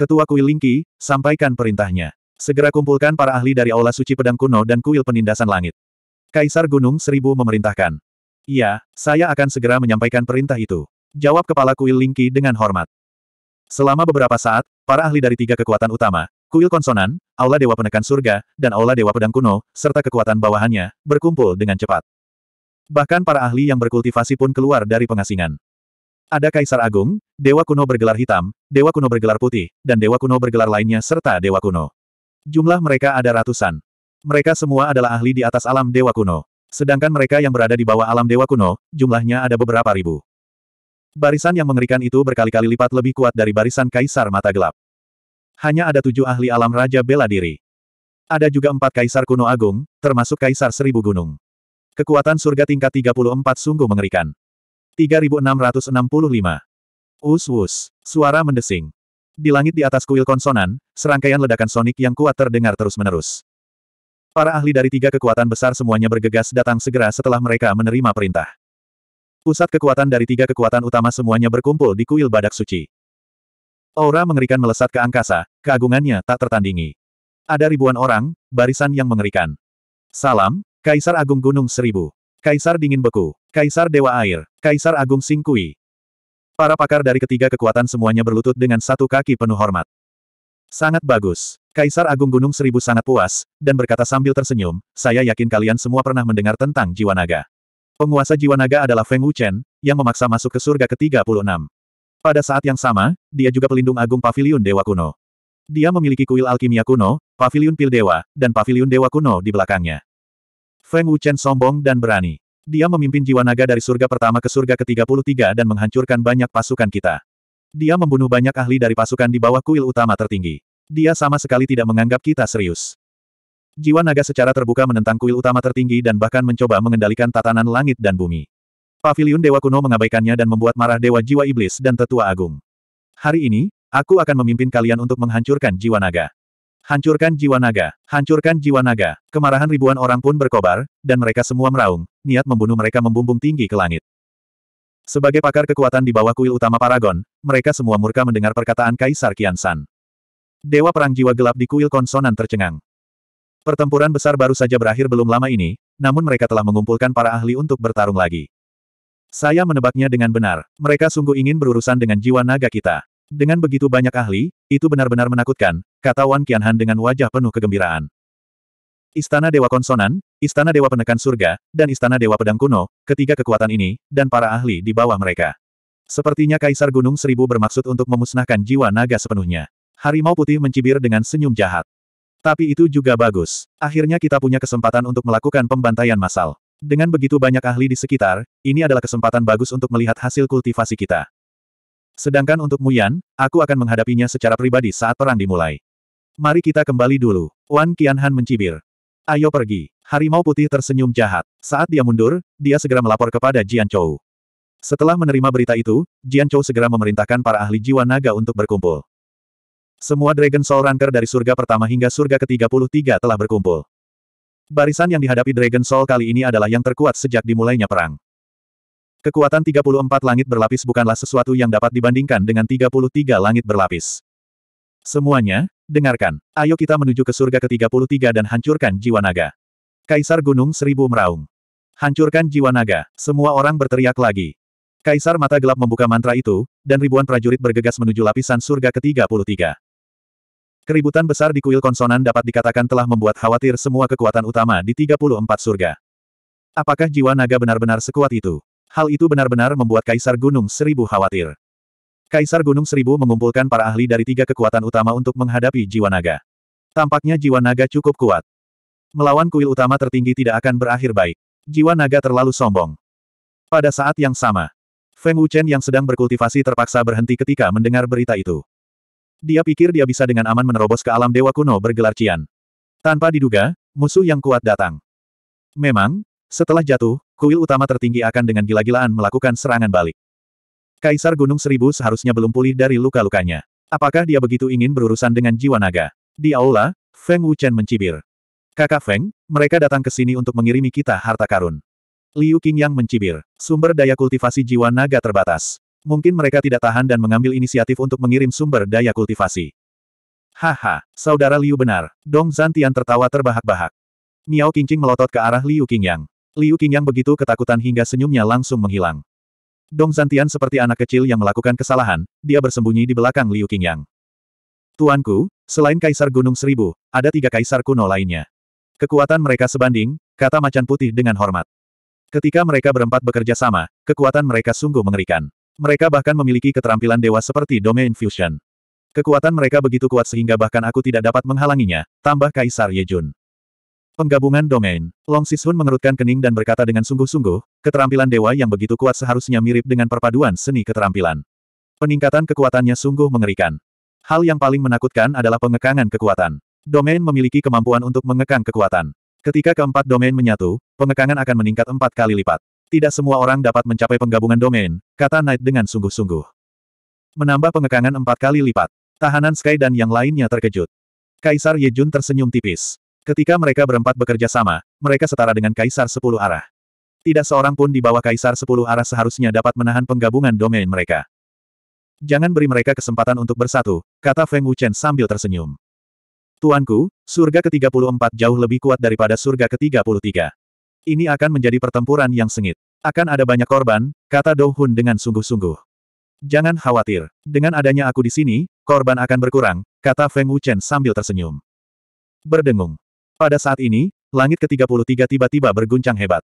Ketua Kuil Lingki, sampaikan perintahnya. Segera kumpulkan para ahli dari Aula Suci Pedang Kuno dan Kuil Penindasan Langit. Kaisar Gunung Seribu memerintahkan. Iya, saya akan segera menyampaikan perintah itu. Jawab kepala kuil Lingki dengan hormat. Selama beberapa saat, para ahli dari tiga kekuatan utama, kuil konsonan, aula dewa penekan surga, dan aula dewa pedang kuno, serta kekuatan bawahannya, berkumpul dengan cepat. Bahkan para ahli yang berkultivasi pun keluar dari pengasingan. Ada Kaisar Agung, Dewa Kuno bergelar hitam, Dewa Kuno bergelar putih, dan Dewa Kuno bergelar lainnya serta Dewa Kuno. Jumlah mereka ada ratusan. Mereka semua adalah ahli di atas alam dewa kuno. Sedangkan mereka yang berada di bawah alam dewa kuno, jumlahnya ada beberapa ribu. Barisan yang mengerikan itu berkali-kali lipat lebih kuat dari barisan kaisar mata gelap. Hanya ada tujuh ahli alam raja bela diri. Ada juga empat kaisar kuno agung, termasuk kaisar seribu gunung. Kekuatan surga tingkat 34 sungguh mengerikan. 3665. Us-us. Suara mendesing. Di langit di atas kuil konsonan, serangkaian ledakan sonik yang kuat terdengar terus-menerus. Para ahli dari tiga kekuatan besar semuanya bergegas datang segera setelah mereka menerima perintah. Pusat kekuatan dari tiga kekuatan utama semuanya berkumpul di kuil badak suci. Aura mengerikan melesat ke angkasa, keagungannya tak tertandingi. Ada ribuan orang, barisan yang mengerikan. Salam, Kaisar Agung Gunung Seribu. Kaisar Dingin Beku. Kaisar Dewa Air. Kaisar Agung Singkui. Para pakar dari ketiga kekuatan semuanya berlutut dengan satu kaki penuh hormat. Sangat bagus. Kaisar Agung Gunung Seribu sangat puas, dan berkata sambil tersenyum, saya yakin kalian semua pernah mendengar tentang jiwa naga. Penguasa jiwa naga adalah Feng Wuchen, yang memaksa masuk ke surga ke-36. Pada saat yang sama, dia juga pelindung agung pavilion dewa kuno. Dia memiliki kuil alkimia kuno, pavilion pil dewa, dan pavilion dewa kuno di belakangnya. Feng Wuchen sombong dan berani. Dia memimpin jiwa naga dari surga pertama ke surga ke-33 dan menghancurkan banyak pasukan kita. Dia membunuh banyak ahli dari pasukan di bawah kuil utama tertinggi. Dia sama sekali tidak menganggap kita serius. Jiwa naga secara terbuka menentang kuil utama tertinggi dan bahkan mencoba mengendalikan tatanan langit dan bumi. Pavilion Dewa Kuno mengabaikannya dan membuat marah Dewa Jiwa Iblis dan Tetua Agung. Hari ini, aku akan memimpin kalian untuk menghancurkan jiwa naga. Hancurkan jiwa naga, hancurkan jiwa naga. Kemarahan ribuan orang pun berkobar, dan mereka semua meraung, niat membunuh mereka membumbung tinggi ke langit. Sebagai pakar kekuatan di bawah kuil utama Paragon, mereka semua murka mendengar perkataan Kaisar Kiansan. Dewa Perang Jiwa Gelap di kuil konsonan tercengang. Pertempuran besar baru saja berakhir belum lama ini, namun mereka telah mengumpulkan para ahli untuk bertarung lagi. Saya menebaknya dengan benar, mereka sungguh ingin berurusan dengan jiwa naga kita. Dengan begitu banyak ahli, itu benar-benar menakutkan, kata Wan Qianhan dengan wajah penuh kegembiraan. Istana Dewa Konsonan, Istana Dewa Penekan Surga, dan Istana Dewa Pedang Kuno, ketiga kekuatan ini, dan para ahli di bawah mereka. Sepertinya Kaisar Gunung Seribu bermaksud untuk memusnahkan jiwa naga sepenuhnya. Harimau putih mencibir dengan senyum jahat. Tapi itu juga bagus. Akhirnya kita punya kesempatan untuk melakukan pembantaian massal. Dengan begitu banyak ahli di sekitar, ini adalah kesempatan bagus untuk melihat hasil kultivasi kita. Sedangkan untuk Muyan, aku akan menghadapinya secara pribadi saat perang dimulai. Mari kita kembali dulu. Wan Qianhan mencibir. Ayo pergi. Harimau putih tersenyum jahat. Saat dia mundur, dia segera melapor kepada Jian Chou. Setelah menerima berita itu, Jian Chou segera memerintahkan para ahli jiwa naga untuk berkumpul. Semua Dragon Soul Ranker dari surga pertama hingga surga ke-33 telah berkumpul. Barisan yang dihadapi Dragon Soul kali ini adalah yang terkuat sejak dimulainya perang. Kekuatan 34 langit berlapis bukanlah sesuatu yang dapat dibandingkan dengan 33 langit berlapis. Semuanya, dengarkan. Ayo kita menuju ke surga ke-33 dan hancurkan jiwa naga. Kaisar Gunung Seribu Meraung. Hancurkan jiwa naga. Semua orang berteriak lagi. Kaisar Mata Gelap membuka mantra itu, dan ribuan prajurit bergegas menuju lapisan surga ke-33. Keributan besar di kuil konsonan dapat dikatakan telah membuat khawatir semua kekuatan utama di 34 surga. Apakah jiwa naga benar-benar sekuat itu? Hal itu benar-benar membuat Kaisar Gunung Seribu khawatir. Kaisar Gunung Seribu mengumpulkan para ahli dari tiga kekuatan utama untuk menghadapi jiwa naga. Tampaknya jiwa naga cukup kuat. Melawan kuil utama tertinggi tidak akan berakhir baik. Jiwa naga terlalu sombong. Pada saat yang sama, Feng Wuchen yang sedang berkultivasi terpaksa berhenti ketika mendengar berita itu. Dia pikir dia bisa dengan aman menerobos ke alam dewa kuno bergelar Cian. Tanpa diduga, musuh yang kuat datang. Memang, setelah jatuh, kuil utama tertinggi akan dengan gila-gilaan melakukan serangan balik. Kaisar Gunung Seribu seharusnya belum pulih dari luka-lukanya. Apakah dia begitu ingin berurusan dengan jiwa naga? Di aula, Feng Wuchen mencibir. Kakak Feng, mereka datang ke sini untuk mengirimi kita harta karun. Liu Qingyang mencibir. Sumber daya kultivasi jiwa naga terbatas. Mungkin mereka tidak tahan dan mengambil inisiatif untuk mengirim sumber daya kultivasi. Haha, saudara Liu benar. Dong Zantian tertawa terbahak-bahak. Miao Qingqing melotot ke arah Liu Qingyang. Liu Qingyang begitu ketakutan hingga senyumnya langsung menghilang. Dong Zantian seperti anak kecil yang melakukan kesalahan, dia bersembunyi di belakang Liu Qingyang. Tuanku, selain Kaisar Gunung Seribu, ada tiga kaisar kuno lainnya. Kekuatan mereka sebanding, kata Macan Putih dengan hormat. Ketika mereka berempat bekerja sama, kekuatan mereka sungguh mengerikan. Mereka bahkan memiliki keterampilan dewa seperti Domain Fusion. Kekuatan mereka begitu kuat sehingga bahkan aku tidak dapat menghalanginya, tambah Kaisar Yejun. Penggabungan domain. Long Sisun mengerutkan kening dan berkata dengan sungguh-sungguh, keterampilan dewa yang begitu kuat seharusnya mirip dengan perpaduan seni keterampilan. Peningkatan kekuatannya sungguh mengerikan. Hal yang paling menakutkan adalah pengekangan kekuatan. Domain memiliki kemampuan untuk mengekang kekuatan. Ketika keempat domain menyatu, pengekangan akan meningkat empat kali lipat. Tidak semua orang dapat mencapai penggabungan domain, kata Knight dengan sungguh-sungguh. Menambah pengekangan empat kali lipat. Tahanan Sky dan yang lainnya terkejut. Kaisar Yejun tersenyum tipis. Ketika mereka berempat bekerja sama, mereka setara dengan Kaisar Sepuluh Arah. Tidak seorang pun di bawah Kaisar Sepuluh Arah seharusnya dapat menahan penggabungan domain mereka. Jangan beri mereka kesempatan untuk bersatu, kata Feng Wuchen sambil tersenyum. Tuanku, surga ke-34 jauh lebih kuat daripada surga ke-33. Ini akan menjadi pertempuran yang sengit. Akan ada banyak korban, kata Dou Hun dengan sungguh-sungguh. Jangan khawatir. Dengan adanya aku di sini, korban akan berkurang, kata Feng Wuchen sambil tersenyum. Berdengung. Pada saat ini, langit ke-33 tiba-tiba berguncang hebat.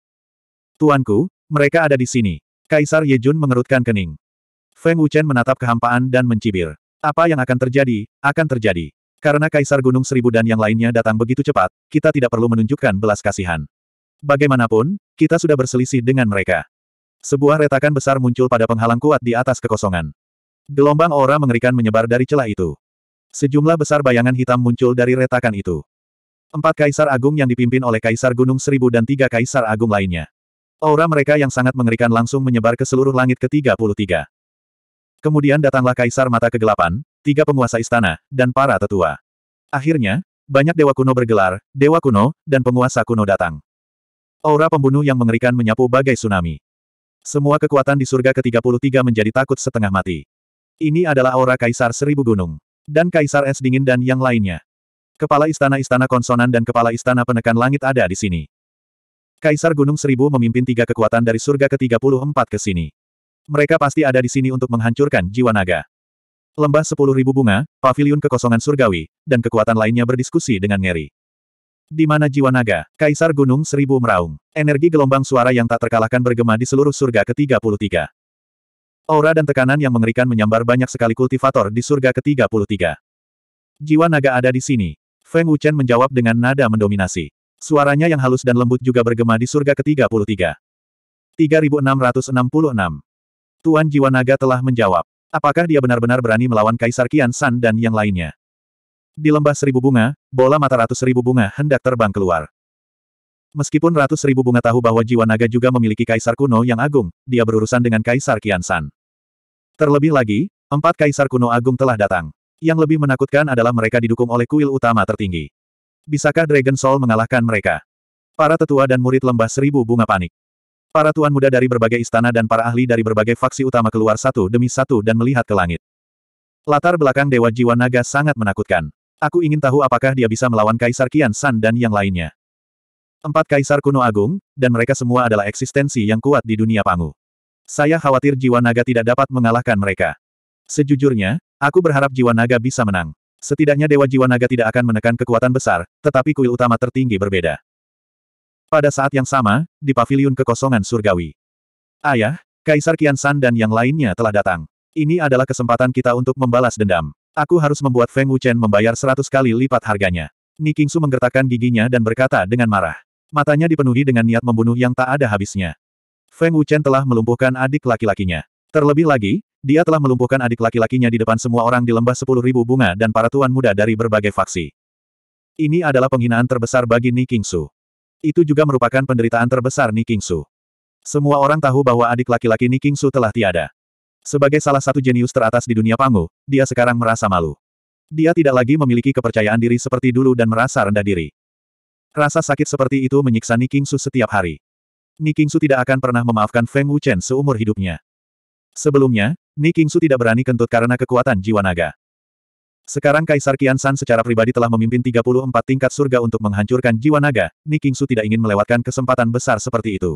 Tuanku, mereka ada di sini. Kaisar Ye Jun mengerutkan kening. Feng Wuchen menatap kehampaan dan mencibir. Apa yang akan terjadi, akan terjadi. Karena Kaisar Gunung Seribu dan yang lainnya datang begitu cepat, kita tidak perlu menunjukkan belas kasihan. Bagaimanapun, kita sudah berselisih dengan mereka. Sebuah retakan besar muncul pada penghalang kuat di atas kekosongan. Gelombang aura mengerikan menyebar dari celah itu. Sejumlah besar bayangan hitam muncul dari retakan itu. Empat kaisar agung yang dipimpin oleh kaisar gunung seribu dan tiga kaisar agung lainnya. Aura mereka yang sangat mengerikan langsung menyebar ke seluruh langit ke-33. Kemudian datanglah kaisar mata kegelapan, tiga penguasa istana, dan para tetua. Akhirnya, banyak dewa kuno bergelar, dewa kuno, dan penguasa kuno datang. Aura pembunuh yang mengerikan menyapu bagai tsunami. Semua kekuatan di surga ke-33 menjadi takut setengah mati. Ini adalah aura Kaisar Seribu Gunung. Dan Kaisar Es Dingin dan yang lainnya. Kepala istana-istana konsonan dan kepala istana penekan langit ada di sini. Kaisar Gunung Seribu memimpin tiga kekuatan dari surga ke-34 ke sini. Mereka pasti ada di sini untuk menghancurkan jiwa naga. Lembah Sepuluh Ribu bunga, pavilion kekosongan surgawi, dan kekuatan lainnya berdiskusi dengan ngeri. Di mana jiwa naga? Kaisar Gunung Seribu Meraung. Energi gelombang suara yang tak terkalahkan bergema di seluruh surga ke-33. Aura dan tekanan yang mengerikan menyambar banyak sekali kultivator di surga ke-33. Jiwa naga ada di sini. Feng Wuchen menjawab dengan nada mendominasi. Suaranya yang halus dan lembut juga bergema di surga ke-33. 3666. Tuan Jiwa Naga telah menjawab. Apakah dia benar-benar berani melawan Kaisar Kian San dan yang lainnya? Di lembah seribu bunga, bola mata ratus ribu bunga hendak terbang keluar. Meskipun ratus ribu bunga tahu bahwa jiwa naga juga memiliki kaisar kuno yang agung, dia berurusan dengan kaisar Kian Terlebih lagi, empat kaisar kuno agung telah datang. Yang lebih menakutkan adalah mereka didukung oleh kuil utama tertinggi. Bisakah Dragon Soul mengalahkan mereka? Para tetua dan murid lembah seribu bunga panik. Para tuan muda dari berbagai istana dan para ahli dari berbagai faksi utama keluar satu demi satu dan melihat ke langit. Latar belakang Dewa Jiwa Naga sangat menakutkan. Aku ingin tahu apakah dia bisa melawan Kaisar Kian San dan yang lainnya. Empat Kaisar kuno agung, dan mereka semua adalah eksistensi yang kuat di dunia Pangu. Saya khawatir jiwa naga tidak dapat mengalahkan mereka. Sejujurnya, aku berharap jiwa naga bisa menang. Setidaknya Dewa Jiwa Naga tidak akan menekan kekuatan besar, tetapi kuil utama tertinggi berbeda. Pada saat yang sama, di paviliun kekosongan surgawi. Ayah, Kaisar Kian San dan yang lainnya telah datang. Ini adalah kesempatan kita untuk membalas dendam. Aku harus membuat Feng Wuchen membayar seratus kali lipat harganya. Ni Su menggertakkan giginya dan berkata dengan marah. Matanya dipenuhi dengan niat membunuh yang tak ada habisnya. Feng Wuchen telah melumpuhkan adik laki-lakinya. Terlebih lagi, dia telah melumpuhkan adik laki-lakinya di depan semua orang di lembah sepuluh ribu bunga dan para tuan muda dari berbagai faksi. Ini adalah penghinaan terbesar bagi Ni Su. Itu juga merupakan penderitaan terbesar Ni Su. Semua orang tahu bahwa adik laki-laki Ni Su telah tiada. Sebagai salah satu jenius teratas di dunia Pangu, dia sekarang merasa malu. Dia tidak lagi memiliki kepercayaan diri seperti dulu dan merasa rendah diri. Rasa sakit seperti itu menyiksa Nikingsu setiap hari. Nikingsu tidak akan pernah memaafkan Feng Wuchen seumur hidupnya. Sebelumnya, Nikingsu tidak berani kentut karena kekuatan jiwa naga. Sekarang Kaisar Kian San secara pribadi telah memimpin 34 tingkat surga untuk menghancurkan jiwa naga, Nikingsu tidak ingin melewatkan kesempatan besar seperti itu.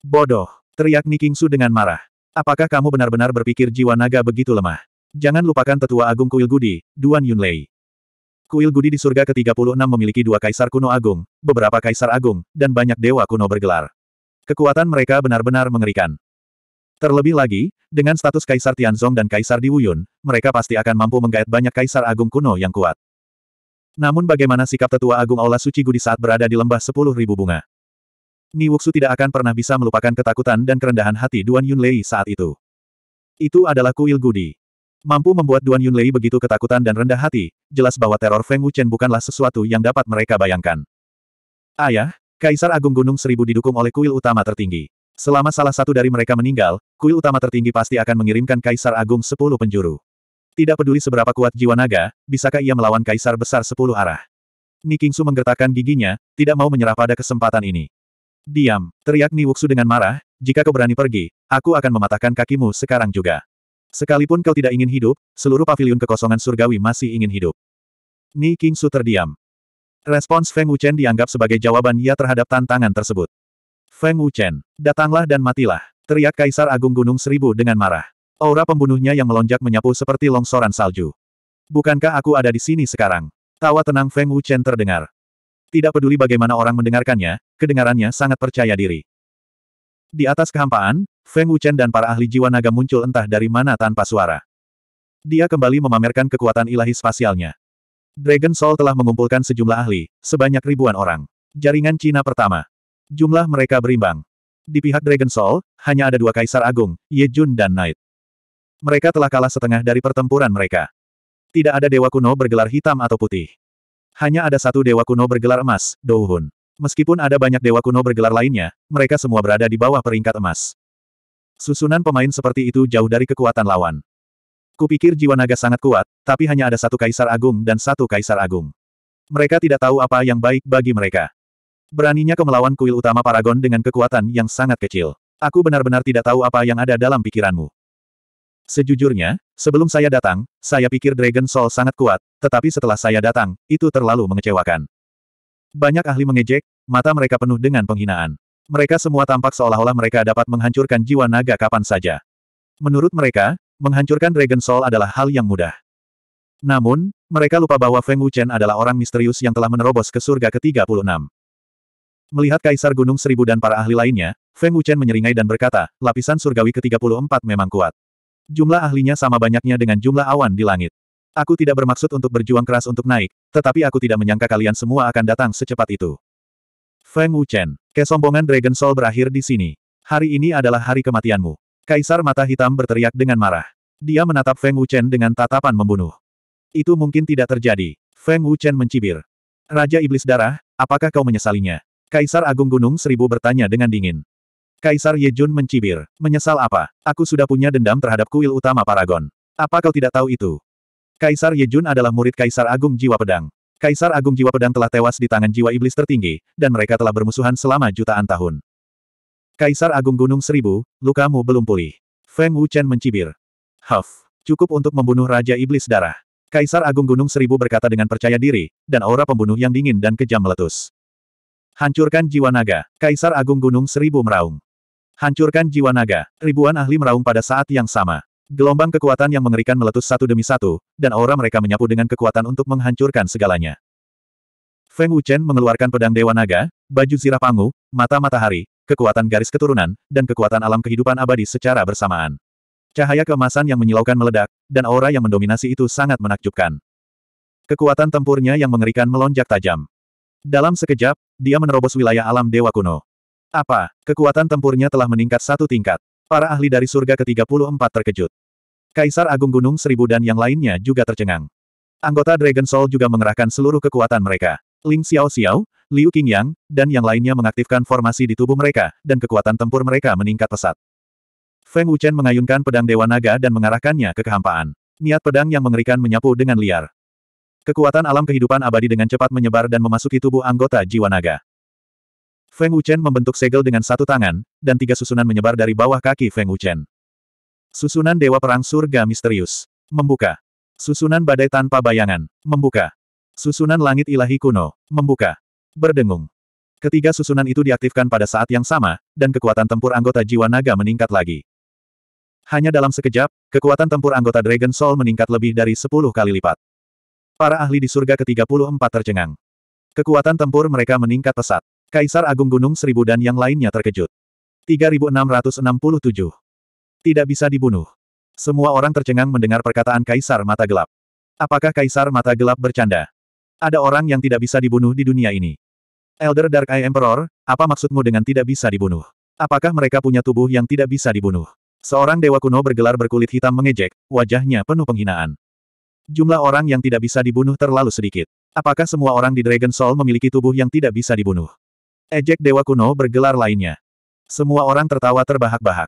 Bodoh, teriak Nikingsu dengan marah. Apakah kamu benar-benar berpikir jiwa naga begitu lemah? Jangan lupakan tetua agung Kuil Gudi, Duan Yunlei. Kuil Gudi di surga ke-36 memiliki dua kaisar kuno agung, beberapa kaisar agung, dan banyak dewa kuno bergelar. Kekuatan mereka benar-benar mengerikan. Terlebih lagi, dengan status Kaisar Tianzong dan Kaisar Diwuyun, mereka pasti akan mampu menggait banyak Kaisar Agung kuno yang kuat. Namun bagaimana sikap Tetua Agung Aula Suci Gudi saat berada di lembah 10.000 bunga? Ni Wuxu tidak akan pernah bisa melupakan ketakutan dan kerendahan hati Duan Yunlei saat itu. Itu adalah kuil gudi. Mampu membuat Duan Yunlei begitu ketakutan dan rendah hati, jelas bahwa teror Feng Wuchen bukanlah sesuatu yang dapat mereka bayangkan. Ayah, Kaisar Agung Gunung Seribu didukung oleh kuil utama tertinggi. Selama salah satu dari mereka meninggal, kuil utama tertinggi pasti akan mengirimkan Kaisar Agung Sepuluh penjuru. Tidak peduli seberapa kuat jiwa naga, bisakah ia melawan Kaisar Besar Sepuluh arah? Ni Kingsu menggertakkan giginya, tidak mau menyerah pada kesempatan ini. Diam, teriak Wuxu dengan marah, jika kau berani pergi, aku akan mematahkan kakimu sekarang juga. Sekalipun kau tidak ingin hidup, seluruh pavilion kekosongan surgawi masih ingin hidup. Ni Kingsu terdiam. Respons Feng Wuchen dianggap sebagai jawaban ia terhadap tantangan tersebut. Feng Wuchen, datanglah dan matilah, teriak Kaisar Agung Gunung Seribu dengan marah. Aura pembunuhnya yang melonjak menyapu seperti longsoran salju. Bukankah aku ada di sini sekarang? Tawa tenang Feng Wuchen terdengar. Tidak peduli bagaimana orang mendengarkannya, kedengarannya sangat percaya diri. Di atas kehampaan, Feng Wuchen dan para ahli jiwa naga muncul entah dari mana tanpa suara. Dia kembali memamerkan kekuatan ilahi spasialnya. Dragon Soul telah mengumpulkan sejumlah ahli, sebanyak ribuan orang. Jaringan Cina pertama. Jumlah mereka berimbang. Di pihak Dragon Soul, hanya ada dua kaisar agung, Ye Jun dan Knight. Mereka telah kalah setengah dari pertempuran mereka. Tidak ada dewa kuno bergelar hitam atau putih. Hanya ada satu dewa kuno bergelar emas, Douhun. Meskipun ada banyak dewa kuno bergelar lainnya, mereka semua berada di bawah peringkat emas. Susunan pemain seperti itu jauh dari kekuatan lawan. Kupikir jiwa naga sangat kuat, tapi hanya ada satu kaisar agung dan satu kaisar agung. Mereka tidak tahu apa yang baik bagi mereka. Beraninya kau melawan kuil utama Paragon dengan kekuatan yang sangat kecil. Aku benar-benar tidak tahu apa yang ada dalam pikiranmu. Sejujurnya, sebelum saya datang, saya pikir Dragon Soul sangat kuat, tetapi setelah saya datang, itu terlalu mengecewakan. Banyak ahli mengejek, mata mereka penuh dengan penghinaan. Mereka semua tampak seolah-olah mereka dapat menghancurkan jiwa naga kapan saja. Menurut mereka, menghancurkan Dragon Soul adalah hal yang mudah. Namun, mereka lupa bahwa Feng Wuchen adalah orang misterius yang telah menerobos ke surga ke-36. Melihat Kaisar Gunung Seribu dan para ahli lainnya, Feng Wuchen menyeringai dan berkata, lapisan surgawi ke-34 memang kuat. Jumlah ahlinya sama banyaknya dengan jumlah awan di langit. Aku tidak bermaksud untuk berjuang keras untuk naik, tetapi aku tidak menyangka kalian semua akan datang secepat itu. Feng Wuchen, kesombongan Dragon Soul berakhir di sini. Hari ini adalah hari kematianmu. Kaisar Mata Hitam berteriak dengan marah. Dia menatap Feng Wuchen dengan tatapan membunuh. Itu mungkin tidak terjadi. Feng Wuchen mencibir. Raja Iblis Darah, apakah kau menyesalinya? Kaisar Agung Gunung Seribu bertanya dengan dingin. Kaisar Yejun mencibir. Menyesal apa? Aku sudah punya dendam terhadap kuil utama Paragon. Apa kau tidak tahu itu? Kaisar Yejun adalah murid Kaisar Agung Jiwa Pedang. Kaisar Agung Jiwa Pedang telah tewas di tangan jiwa iblis tertinggi, dan mereka telah bermusuhan selama jutaan tahun. Kaisar Agung Gunung Seribu, lukamu belum pulih. Feng Wuchen mencibir. Huff. Cukup untuk membunuh Raja Iblis Darah. Kaisar Agung Gunung Seribu berkata dengan percaya diri, dan aura pembunuh yang dingin dan kejam meletus. Hancurkan jiwa naga, Kaisar Agung Gunung Seribu meraung. Hancurkan jiwa naga. Ribuan ahli meraung pada saat yang sama. Gelombang kekuatan yang mengerikan meletus satu demi satu, dan aura mereka menyapu dengan kekuatan untuk menghancurkan segalanya. Feng Wuchen mengeluarkan pedang Dewa Naga, baju zirah pangu, mata matahari, kekuatan garis keturunan, dan kekuatan alam kehidupan abadi secara bersamaan. Cahaya kemasan yang menyilaukan meledak, dan aura yang mendominasi itu sangat menakjubkan. Kekuatan tempurnya yang mengerikan melonjak tajam. Dalam sekejap, dia menerobos wilayah alam Dewa Kuno. Apa, kekuatan tempurnya telah meningkat satu tingkat. Para ahli dari surga ke-34 terkejut. Kaisar Agung Gunung Seribu dan yang lainnya juga tercengang. Anggota Dragon Soul juga mengerahkan seluruh kekuatan mereka. Ling Xiao Xiao, Liu Qingyang, dan yang lainnya mengaktifkan formasi di tubuh mereka, dan kekuatan tempur mereka meningkat pesat. Feng Wuchen mengayunkan pedang Dewa Naga dan mengarahkannya ke kehampaan. Niat pedang yang mengerikan menyapu dengan liar. Kekuatan alam kehidupan abadi dengan cepat menyebar dan memasuki tubuh anggota jiwa naga. Feng Wuchen membentuk segel dengan satu tangan, dan tiga susunan menyebar dari bawah kaki Feng Wuchen. Susunan Dewa Perang Surga Misterius. Membuka. Susunan Badai Tanpa Bayangan. Membuka. Susunan Langit Ilahi Kuno. Membuka. Berdengung. Ketiga susunan itu diaktifkan pada saat yang sama, dan kekuatan tempur anggota jiwa naga meningkat lagi. Hanya dalam sekejap, kekuatan tempur anggota Dragon Soul meningkat lebih dari 10 kali lipat. Para ahli di surga ke-34 tercengang. Kekuatan tempur mereka meningkat pesat. Kaisar Agung Gunung Seribu dan yang lainnya terkejut. 3667. Tidak bisa dibunuh. Semua orang tercengang mendengar perkataan Kaisar Mata Gelap. Apakah Kaisar Mata Gelap bercanda? Ada orang yang tidak bisa dibunuh di dunia ini. Elder Dark Eye Emperor, apa maksudmu dengan tidak bisa dibunuh? Apakah mereka punya tubuh yang tidak bisa dibunuh? Seorang dewa kuno bergelar berkulit hitam mengejek, wajahnya penuh penghinaan. Jumlah orang yang tidak bisa dibunuh terlalu sedikit. Apakah semua orang di Dragon Soul memiliki tubuh yang tidak bisa dibunuh? Ejek dewa kuno bergelar lainnya. Semua orang tertawa terbahak-bahak.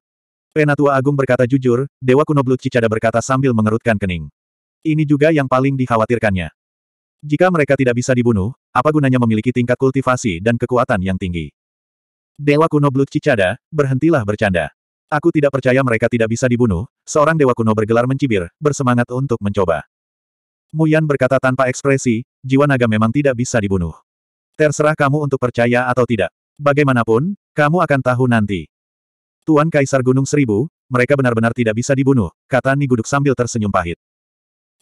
Penatua Agung berkata jujur, Dewa Kuno Blood Cicada berkata sambil mengerutkan kening. Ini juga yang paling dikhawatirkannya. Jika mereka tidak bisa dibunuh, apa gunanya memiliki tingkat kultivasi dan kekuatan yang tinggi? Dewa Kuno Blood Cicada, berhentilah bercanda. Aku tidak percaya mereka tidak bisa dibunuh, seorang Dewa Kuno bergelar mencibir, bersemangat untuk mencoba. Muyan berkata tanpa ekspresi, jiwa naga memang tidak bisa dibunuh. Terserah kamu untuk percaya atau tidak. Bagaimanapun, kamu akan tahu nanti. Tuan Kaisar Gunung Seribu, mereka benar-benar tidak bisa dibunuh, kata Niguduk sambil tersenyum pahit.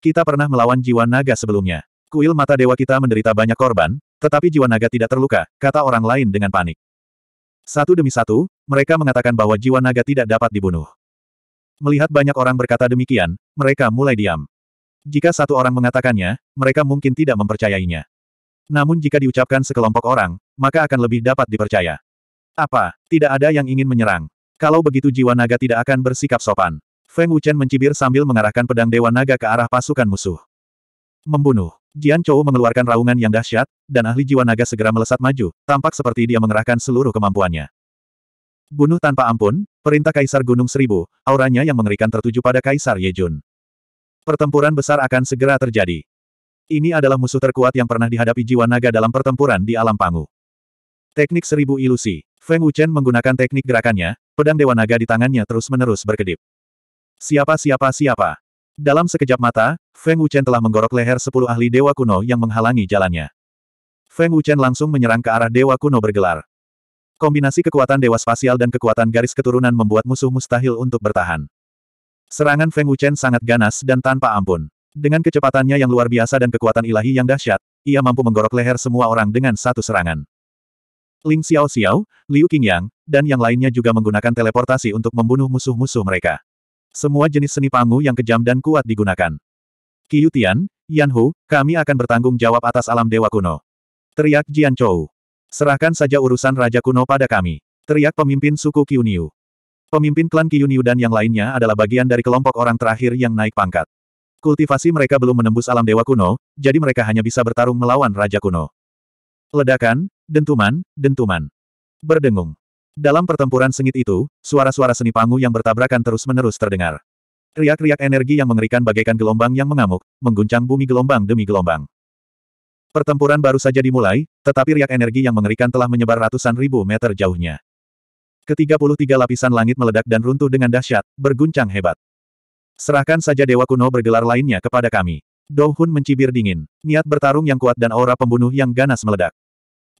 Kita pernah melawan jiwa naga sebelumnya. Kuil mata dewa kita menderita banyak korban, tetapi jiwa naga tidak terluka, kata orang lain dengan panik. Satu demi satu, mereka mengatakan bahwa jiwa naga tidak dapat dibunuh. Melihat banyak orang berkata demikian, mereka mulai diam. Jika satu orang mengatakannya, mereka mungkin tidak mempercayainya. Namun jika diucapkan sekelompok orang, maka akan lebih dapat dipercaya. Apa? Tidak ada yang ingin menyerang. Kalau begitu jiwa naga tidak akan bersikap sopan. Feng Wuchen mencibir sambil mengarahkan pedang Dewa Naga ke arah pasukan musuh. Membunuh. Jian Chou mengeluarkan raungan yang dahsyat, dan ahli jiwa naga segera melesat maju, tampak seperti dia mengerahkan seluruh kemampuannya. Bunuh tanpa ampun, perintah Kaisar Gunung Seribu, auranya yang mengerikan tertuju pada Kaisar Yejun. Pertempuran besar akan segera terjadi. Ini adalah musuh terkuat yang pernah dihadapi jiwa naga dalam pertempuran di alam pangu. Teknik seribu ilusi. Feng Wuchen menggunakan teknik gerakannya, pedang dewa naga di tangannya terus-menerus berkedip. Siapa siapa siapa. Dalam sekejap mata, Feng Wuchen telah menggorok leher sepuluh ahli dewa kuno yang menghalangi jalannya. Feng Wuchen langsung menyerang ke arah dewa kuno bergelar. Kombinasi kekuatan dewa spasial dan kekuatan garis keturunan membuat musuh mustahil untuk bertahan. Serangan Feng Wuchen sangat ganas dan tanpa ampun. Dengan kecepatannya yang luar biasa dan kekuatan ilahi yang dahsyat, ia mampu menggorok leher semua orang dengan satu serangan. Ling Xiao Xiao, Liu Qingyang, dan yang lainnya juga menggunakan teleportasi untuk membunuh musuh-musuh mereka. Semua jenis seni pangu yang kejam dan kuat digunakan. Yan Hu, kami akan bertanggung jawab atas alam dewa kuno. Teriak Jian Chou. Serahkan saja urusan Raja kuno pada kami. Teriak pemimpin suku Qiuniu. Pemimpin klan Qiuniu dan yang lainnya adalah bagian dari kelompok orang terakhir yang naik pangkat. Kultivasi mereka belum menembus alam dewa kuno, jadi mereka hanya bisa bertarung melawan raja kuno. Ledakan, dentuman, dentuman. Berdengung. Dalam pertempuran sengit itu, suara-suara seni pangu yang bertabrakan terus-menerus terdengar. Riak-riak energi yang mengerikan bagaikan gelombang yang mengamuk, mengguncang bumi gelombang demi gelombang. Pertempuran baru saja dimulai, tetapi riak energi yang mengerikan telah menyebar ratusan ribu meter jauhnya. Ketiga puluh tiga lapisan langit meledak dan runtuh dengan dahsyat, berguncang hebat. Serahkan saja dewa kuno bergelar lainnya kepada kami. Dohun mencibir dingin, niat bertarung yang kuat dan aura pembunuh yang ganas meledak.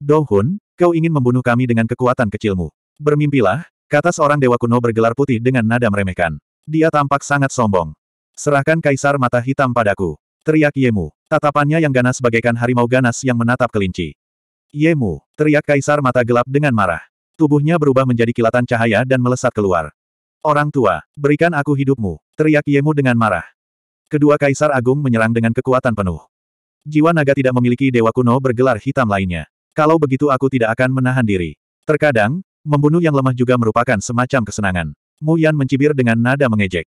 Dohun, kau ingin membunuh kami dengan kekuatan kecilmu. Bermimpilah, kata seorang dewa kuno bergelar putih dengan nada meremehkan. Dia tampak sangat sombong. Serahkan kaisar mata hitam padaku. Teriak Yemu. Tatapannya yang ganas bagaikan harimau ganas yang menatap kelinci. Yemu, teriak kaisar mata gelap dengan marah. Tubuhnya berubah menjadi kilatan cahaya dan melesat keluar. Orang tua, berikan aku hidupmu, teriak Yemu dengan marah. Kedua kaisar agung menyerang dengan kekuatan penuh. Jiwa naga tidak memiliki dewa kuno bergelar hitam lainnya. Kalau begitu aku tidak akan menahan diri. Terkadang, membunuh yang lemah juga merupakan semacam kesenangan. Mu Yan mencibir dengan nada mengejek.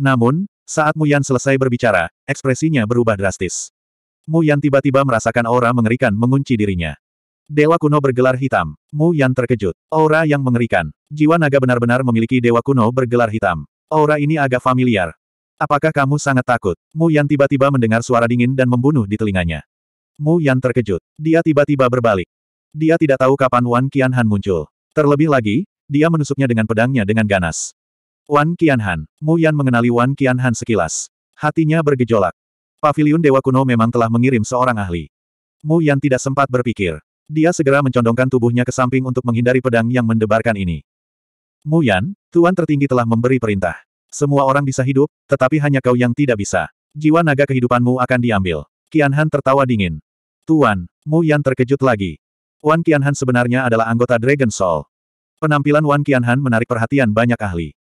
Namun, saat Mu Yan selesai berbicara, ekspresinya berubah drastis. Mu Yan tiba-tiba merasakan aura mengerikan mengunci dirinya. Dewa kuno bergelar hitam. Mu Yan terkejut. Aura yang mengerikan. Jiwa naga benar-benar memiliki dewa kuno bergelar hitam. Aura ini agak familiar. Apakah kamu sangat takut? Mu Yan tiba-tiba mendengar suara dingin dan membunuh di telinganya. Mu Yan terkejut. Dia tiba-tiba berbalik. Dia tidak tahu kapan Wan Qianhan muncul. Terlebih lagi, dia menusuknya dengan pedangnya dengan ganas. Wan Qianhan. Mu Yan mengenali Wan Qianhan sekilas. Hatinya bergejolak. Paviliun Dewa Kuno memang telah mengirim seorang ahli. Mu Yan tidak sempat berpikir. Dia segera mencondongkan tubuhnya ke samping untuk menghindari pedang yang mendebarkan ini. Mu Yan, Tuan tertinggi telah memberi perintah. Semua orang bisa hidup, tetapi hanya kau yang tidak bisa. Jiwa naga kehidupanmu akan diambil. Qian Han tertawa dingin. Tuan, Mu Yan terkejut lagi. Wan Qian Han sebenarnya adalah anggota Dragon Soul. Penampilan Wan Qian Han menarik perhatian banyak ahli.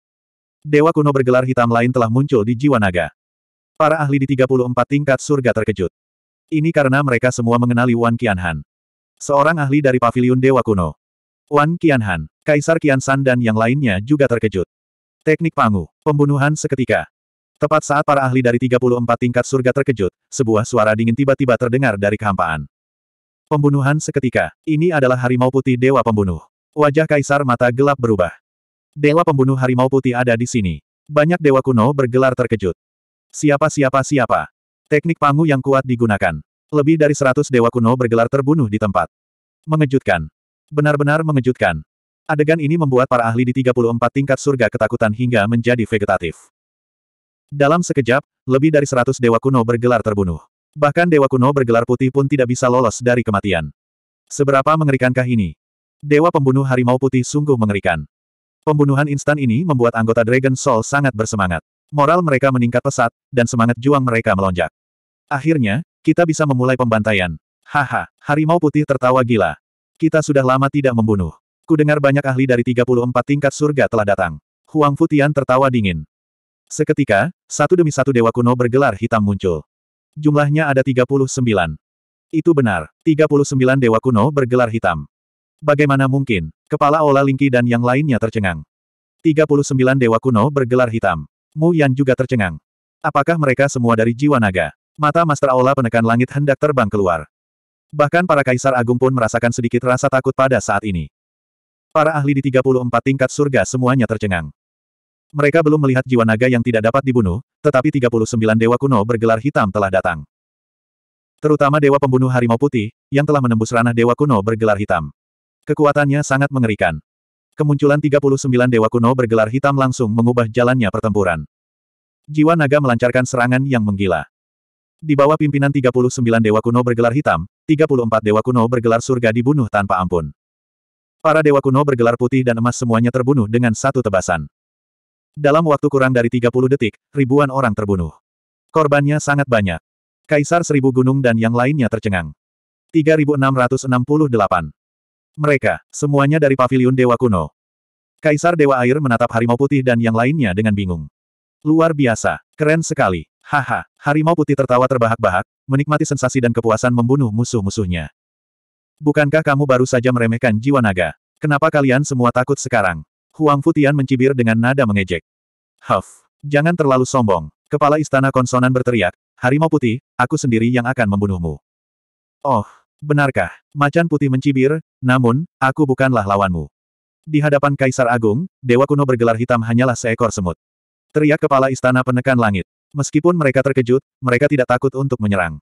Dewa kuno bergelar hitam lain telah muncul di jiwa naga. Para ahli di 34 tingkat surga terkejut. Ini karena mereka semua mengenali Wan Qian Han. Seorang ahli dari paviliun Dewa Kuno. Wan Qianhan, Kaisar Qiansan dan yang lainnya juga terkejut. Teknik Pangu, pembunuhan seketika. Tepat saat para ahli dari 34 tingkat surga terkejut, sebuah suara dingin tiba-tiba terdengar dari kehampaan. Pembunuhan seketika, ini adalah harimau putih Dewa Pembunuh. Wajah Kaisar mata gelap berubah. Dewa Pembunuh Harimau Putih ada di sini. Banyak Dewa Kuno bergelar terkejut. Siapa siapa siapa. Teknik Pangu yang kuat digunakan. Lebih dari seratus dewa kuno bergelar terbunuh di tempat. Mengejutkan. Benar-benar mengejutkan. Adegan ini membuat para ahli di 34 tingkat surga ketakutan hingga menjadi vegetatif. Dalam sekejap, lebih dari seratus dewa kuno bergelar terbunuh. Bahkan dewa kuno bergelar putih pun tidak bisa lolos dari kematian. Seberapa mengerikankah ini? Dewa pembunuh harimau putih sungguh mengerikan. Pembunuhan instan ini membuat anggota Dragon Soul sangat bersemangat. Moral mereka meningkat pesat, dan semangat juang mereka melonjak. Akhirnya, kita bisa memulai pembantaian. Haha, harimau putih tertawa gila. Kita sudah lama tidak membunuh. Kudengar banyak ahli dari 34 tingkat surga telah datang. Huang Futian tertawa dingin. Seketika, satu demi satu dewa kuno bergelar hitam muncul. Jumlahnya ada 39. Itu benar, 39 dewa kuno bergelar hitam. Bagaimana mungkin, kepala Ola Lingki dan yang lainnya tercengang. 39 dewa kuno bergelar hitam. Mu Yan juga tercengang. Apakah mereka semua dari jiwa naga? Mata Master Aula penekan langit hendak terbang keluar. Bahkan para kaisar agung pun merasakan sedikit rasa takut pada saat ini. Para ahli di 34 tingkat surga semuanya tercengang. Mereka belum melihat jiwa naga yang tidak dapat dibunuh, tetapi 39 dewa kuno bergelar hitam telah datang. Terutama dewa pembunuh harimau putih, yang telah menembus ranah dewa kuno bergelar hitam. Kekuatannya sangat mengerikan. Kemunculan 39 dewa kuno bergelar hitam langsung mengubah jalannya pertempuran. Jiwa naga melancarkan serangan yang menggila. Di bawah pimpinan 39 Dewa Kuno bergelar hitam, 34 Dewa Kuno bergelar surga dibunuh tanpa ampun. Para Dewa Kuno bergelar putih dan emas semuanya terbunuh dengan satu tebasan. Dalam waktu kurang dari 30 detik, ribuan orang terbunuh. Korbannya sangat banyak. Kaisar Seribu Gunung dan yang lainnya tercengang. 3668. Mereka, semuanya dari pavilion Dewa Kuno. Kaisar Dewa Air menatap Harimau Putih dan yang lainnya dengan bingung. Luar biasa, keren sekali, haha. Harimau putih tertawa terbahak-bahak, menikmati sensasi dan kepuasan membunuh musuh-musuhnya. Bukankah kamu baru saja meremehkan jiwa naga? Kenapa kalian semua takut sekarang? Huang Futian mencibir dengan nada mengejek. Huff, jangan terlalu sombong. Kepala istana konsonan berteriak, Harimau putih, aku sendiri yang akan membunuhmu. Oh, benarkah? Macan putih mencibir, namun, aku bukanlah lawanmu. Di hadapan Kaisar Agung, Dewa Kuno bergelar hitam hanyalah seekor semut. Teriak kepala istana penekan langit. Meskipun mereka terkejut, mereka tidak takut untuk menyerang.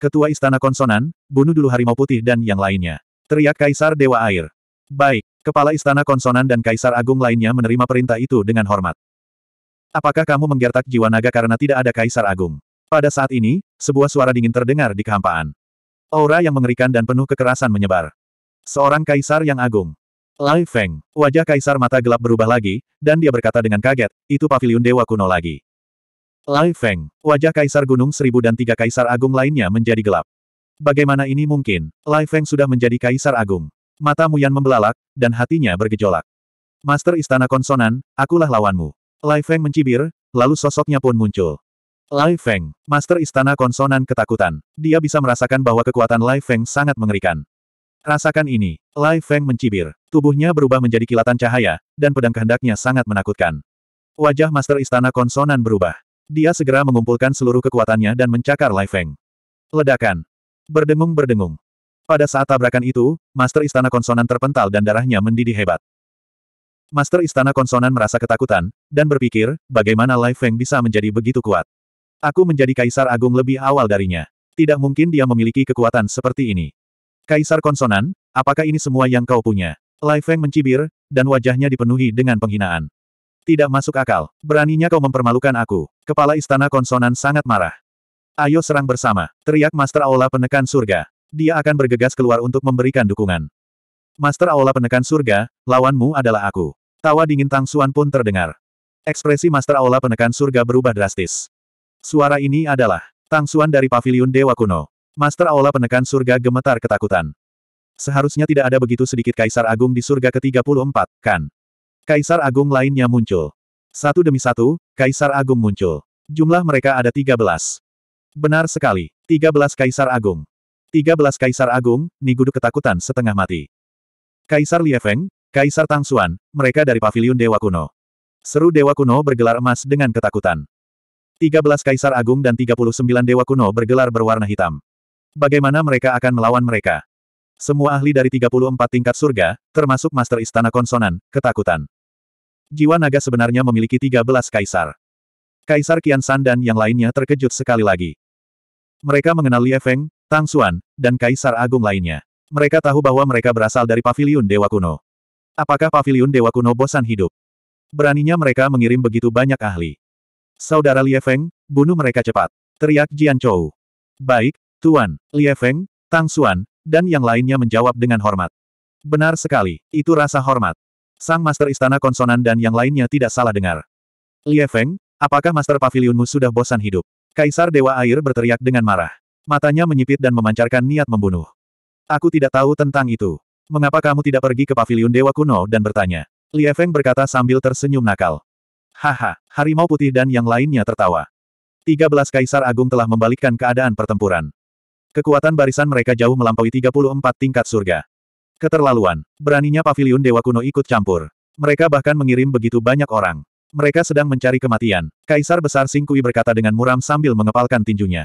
Ketua Istana Konsonan, bunuh dulu Harimau Putih dan yang lainnya. Teriak Kaisar Dewa Air. Baik, Kepala Istana Konsonan dan Kaisar Agung lainnya menerima perintah itu dengan hormat. Apakah kamu menggertak jiwa naga karena tidak ada Kaisar Agung? Pada saat ini, sebuah suara dingin terdengar di kehampaan. Aura yang mengerikan dan penuh kekerasan menyebar. Seorang Kaisar yang agung. Lai Feng, wajah Kaisar mata gelap berubah lagi, dan dia berkata dengan kaget, itu Paviliun dewa kuno lagi. Lai Feng, wajah Kaisar Gunung Seribu dan tiga Kaisar Agung lainnya menjadi gelap. Bagaimana ini mungkin? Lai Feng sudah menjadi Kaisar Agung. Mata Muyan membelalak, dan hatinya bergejolak. Master Istana Konsonan, akulah lawanmu. Lai Feng mencibir, lalu sosoknya pun muncul. Lai Feng, Master Istana Konsonan ketakutan. Dia bisa merasakan bahwa kekuatan Lai Feng sangat mengerikan. Rasakan ini, Lai Feng mencibir. Tubuhnya berubah menjadi kilatan cahaya, dan pedang kehendaknya sangat menakutkan. Wajah Master Istana Konsonan berubah. Dia segera mengumpulkan seluruh kekuatannya dan mencakar Lai Feng. Ledakan. Berdengung-berdengung. Pada saat tabrakan itu, Master Istana Konsonan terpental dan darahnya mendidih hebat. Master Istana Konsonan merasa ketakutan, dan berpikir, bagaimana Lai Feng bisa menjadi begitu kuat. Aku menjadi Kaisar Agung lebih awal darinya. Tidak mungkin dia memiliki kekuatan seperti ini. Kaisar Konsonan, apakah ini semua yang kau punya? Lai Feng mencibir, dan wajahnya dipenuhi dengan penghinaan. Tidak masuk akal. Beraninya kau mempermalukan aku. Kepala istana konsonan sangat marah. Ayo serang bersama. Teriak Master Aula penekan surga. Dia akan bergegas keluar untuk memberikan dukungan. Master Aula penekan surga, lawanmu adalah aku. Tawa dingin Tang Suan pun terdengar. Ekspresi Master Aula penekan surga berubah drastis. Suara ini adalah Tang Suan dari Paviliun Dewa Kuno. Master Aula penekan surga gemetar ketakutan. Seharusnya tidak ada begitu sedikit kaisar agung di surga ke-34, kan? Kaisar Agung lainnya muncul. Satu demi satu, Kaisar Agung muncul. Jumlah mereka ada tiga belas. Benar sekali, tiga belas Kaisar Agung. Tiga belas Kaisar Agung, guduk ketakutan setengah mati. Kaisar Liefeng, Kaisar Tangsuan, mereka dari Paviliun Dewa Kuno. Seru Dewa Kuno bergelar emas dengan ketakutan. Tiga belas Kaisar Agung dan tiga puluh sembilan Dewa Kuno bergelar berwarna hitam. Bagaimana mereka akan melawan mereka? Semua ahli dari 34 tingkat surga, termasuk Master Istana Konsonan, ketakutan. Jiwa naga sebenarnya memiliki 13 kaisar. Kaisar Kian San dan yang lainnya terkejut sekali lagi. Mereka mengenal Lie Feng, Tang Xuan, dan Kaisar Agung lainnya. Mereka tahu bahwa mereka berasal dari Paviliun Dewa Kuno. Apakah Paviliun Dewa Kuno bosan hidup? Beraninya mereka mengirim begitu banyak ahli. Saudara Lie Feng, bunuh mereka cepat. Teriak Jian Chou. Baik, Tuan, Lie Feng, Tang Xuan, dan yang lainnya menjawab dengan hormat. Benar sekali, itu rasa hormat. Sang Master Istana Konsonan dan yang lainnya tidak salah dengar. Lie Feng, apakah Master Pavilionmu sudah bosan hidup? Kaisar Dewa Air berteriak dengan marah. Matanya menyipit dan memancarkan niat membunuh. Aku tidak tahu tentang itu. Mengapa kamu tidak pergi ke Pavilion Dewa Kuno dan bertanya? Lie Feng berkata sambil tersenyum nakal. Haha, harimau putih dan yang lainnya tertawa. 13 Kaisar Agung telah membalikkan keadaan pertempuran. Kekuatan barisan mereka jauh melampaui 34 tingkat surga. Keterlaluan. Beraninya Paviliun dewa kuno ikut campur. Mereka bahkan mengirim begitu banyak orang. Mereka sedang mencari kematian. Kaisar Besar Singkui berkata dengan muram sambil mengepalkan tinjunya.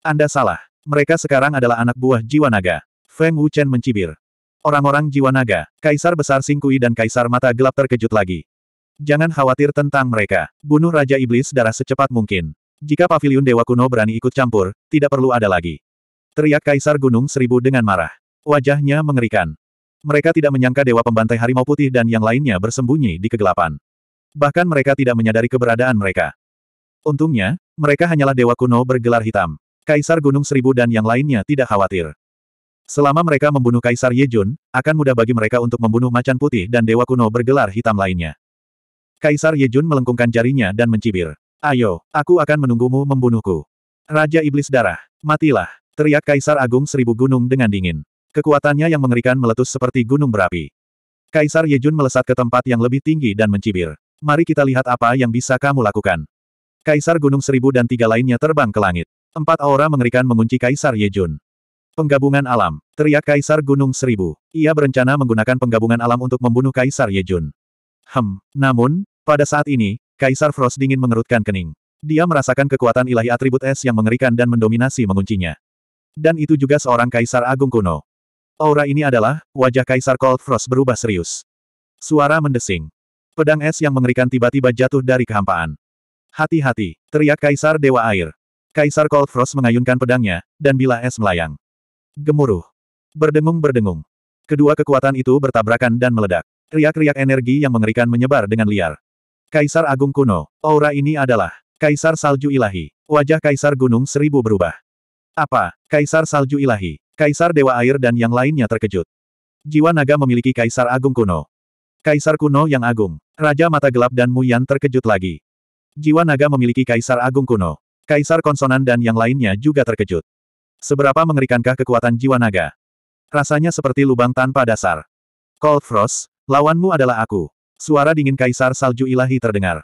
Anda salah. Mereka sekarang adalah anak buah jiwa naga. Feng Wuchen mencibir. Orang-orang jiwa naga, Kaisar Besar Singkui dan Kaisar Mata Gelap terkejut lagi. Jangan khawatir tentang mereka. Bunuh Raja Iblis darah secepat mungkin. Jika Paviliun Dewa Kuno berani ikut campur, tidak perlu ada lagi. Teriak Kaisar Gunung Seribu dengan marah. Wajahnya mengerikan. Mereka tidak menyangka Dewa Pembantai Harimau Putih dan yang lainnya bersembunyi di kegelapan. Bahkan mereka tidak menyadari keberadaan mereka. Untungnya, mereka hanyalah dewa kuno bergelar hitam. Kaisar Gunung Seribu dan yang lainnya tidak khawatir. Selama mereka membunuh Kaisar Yejun, akan mudah bagi mereka untuk membunuh Macan Putih dan dewa kuno bergelar hitam lainnya. Kaisar Yejun melengkungkan jarinya dan mencibir. Ayo, aku akan menunggumu membunuhku. Raja Iblis Darah, matilah. Teriak Kaisar Agung Seribu Gunung dengan dingin. Kekuatannya yang mengerikan meletus seperti gunung berapi. Kaisar Yejun melesat ke tempat yang lebih tinggi dan mencibir. Mari kita lihat apa yang bisa kamu lakukan. Kaisar Gunung Seribu dan tiga lainnya terbang ke langit. Empat aura mengerikan mengunci Kaisar Yejun. Penggabungan alam. Teriak Kaisar Gunung Seribu. Ia berencana menggunakan penggabungan alam untuk membunuh Kaisar Yejun. Hem. Namun, pada saat ini, Kaisar Frost dingin mengerutkan kening. Dia merasakan kekuatan ilahi atribut es yang mengerikan dan mendominasi menguncinya. Dan itu juga seorang kaisar agung kuno. Aura ini adalah, wajah kaisar Cold Frost berubah serius. Suara mendesing. Pedang es yang mengerikan tiba-tiba jatuh dari kehampaan. Hati-hati, teriak kaisar Dewa Air. Kaisar Cold Frost mengayunkan pedangnya, dan bila es melayang. Gemuruh. Berdengung-berdengung. Kedua kekuatan itu bertabrakan dan meledak. Riak-riak energi yang mengerikan menyebar dengan liar. Kaisar Agung Kuno, aura ini adalah Kaisar Salju Ilahi. Wajah Kaisar Gunung Seribu berubah. Apa? Kaisar Salju Ilahi. Kaisar Dewa Air dan yang lainnya terkejut. Jiwa naga memiliki kaisar agung kuno. Kaisar kuno yang agung. Raja mata gelap dan Muyan terkejut lagi. Jiwa naga memiliki kaisar agung kuno. Kaisar konsonan dan yang lainnya juga terkejut. Seberapa mengerikankah kekuatan jiwa naga? Rasanya seperti lubang tanpa dasar. Cold Frost, lawanmu adalah aku. Suara dingin kaisar salju ilahi terdengar.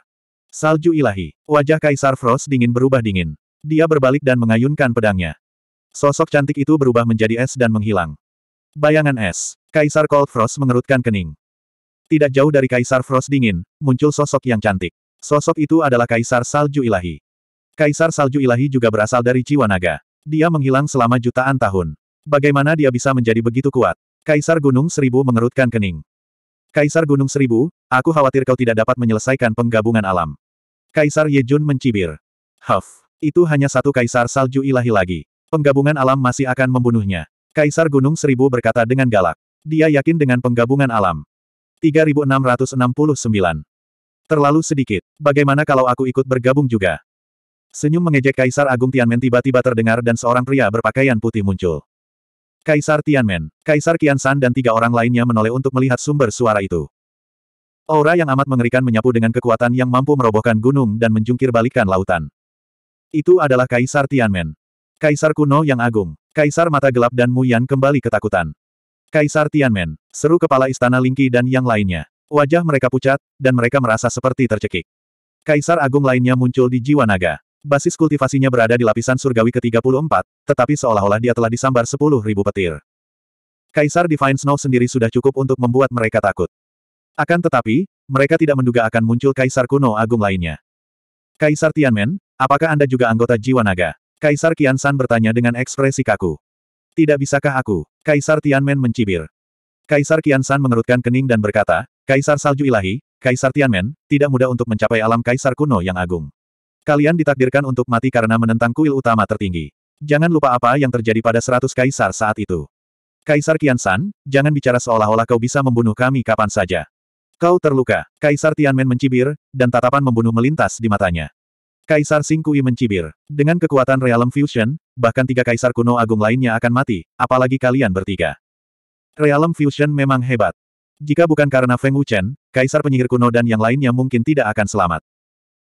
Salju ilahi. Wajah kaisar Frost dingin berubah dingin. Dia berbalik dan mengayunkan pedangnya. Sosok cantik itu berubah menjadi es dan menghilang. Bayangan es. Kaisar Cold Frost mengerutkan kening. Tidak jauh dari Kaisar Frost dingin, muncul sosok yang cantik. Sosok itu adalah Kaisar Salju Ilahi. Kaisar Salju Ilahi juga berasal dari Ciwanaga. Dia menghilang selama jutaan tahun. Bagaimana dia bisa menjadi begitu kuat? Kaisar Gunung Seribu mengerutkan kening. Kaisar Gunung Seribu, aku khawatir kau tidak dapat menyelesaikan penggabungan alam. Kaisar Yejun mencibir. Huff. Itu hanya satu kaisar salju ilahi lagi. Penggabungan alam masih akan membunuhnya. Kaisar Gunung Seribu berkata dengan galak. Dia yakin dengan penggabungan alam. 3669. Terlalu sedikit. Bagaimana kalau aku ikut bergabung juga? Senyum mengejek Kaisar Agung Tianmen tiba-tiba terdengar dan seorang pria berpakaian putih muncul. Kaisar Tianmen, Kaisar Kian San dan tiga orang lainnya menoleh untuk melihat sumber suara itu. Aura yang amat mengerikan menyapu dengan kekuatan yang mampu merobohkan gunung dan menjungkir balikan lautan. Itu adalah Kaisar Tianmen. Kaisar kuno yang agung. Kaisar mata gelap dan Mu kembali ketakutan. Kaisar Tianmen, seru kepala istana Lingqi dan yang lainnya. Wajah mereka pucat, dan mereka merasa seperti tercekik. Kaisar agung lainnya muncul di jiwa naga. Basis kultivasinya berada di lapisan surgawi ke-34, tetapi seolah-olah dia telah disambar 10.000 petir. Kaisar Divine Snow sendiri sudah cukup untuk membuat mereka takut. Akan tetapi, mereka tidak menduga akan muncul kaisar kuno agung lainnya. Kaisar Tianmen, apakah Anda juga anggota jiwa naga? Kaisar Qian San bertanya dengan ekspresi kaku. Tidak bisakah aku? Kaisar Tianmen mencibir. Kaisar Qian San mengerutkan kening dan berkata, Kaisar Salju Ilahi, Kaisar Tianmen, tidak mudah untuk mencapai alam Kaisar kuno yang agung. Kalian ditakdirkan untuk mati karena menentang kuil utama tertinggi. Jangan lupa apa yang terjadi pada seratus kaisar saat itu. Kaisar Qian San, jangan bicara seolah-olah kau bisa membunuh kami kapan saja. Kau terluka. Kaisar Tianmen mencibir, dan tatapan membunuh melintas di matanya. Kaisar Singkui mencibir. Dengan kekuatan Realm Fusion, bahkan tiga kaisar kuno agung lainnya akan mati, apalagi kalian bertiga. Realm Fusion memang hebat. Jika bukan karena Feng Wuchen, kaisar penyihir kuno dan yang lainnya mungkin tidak akan selamat.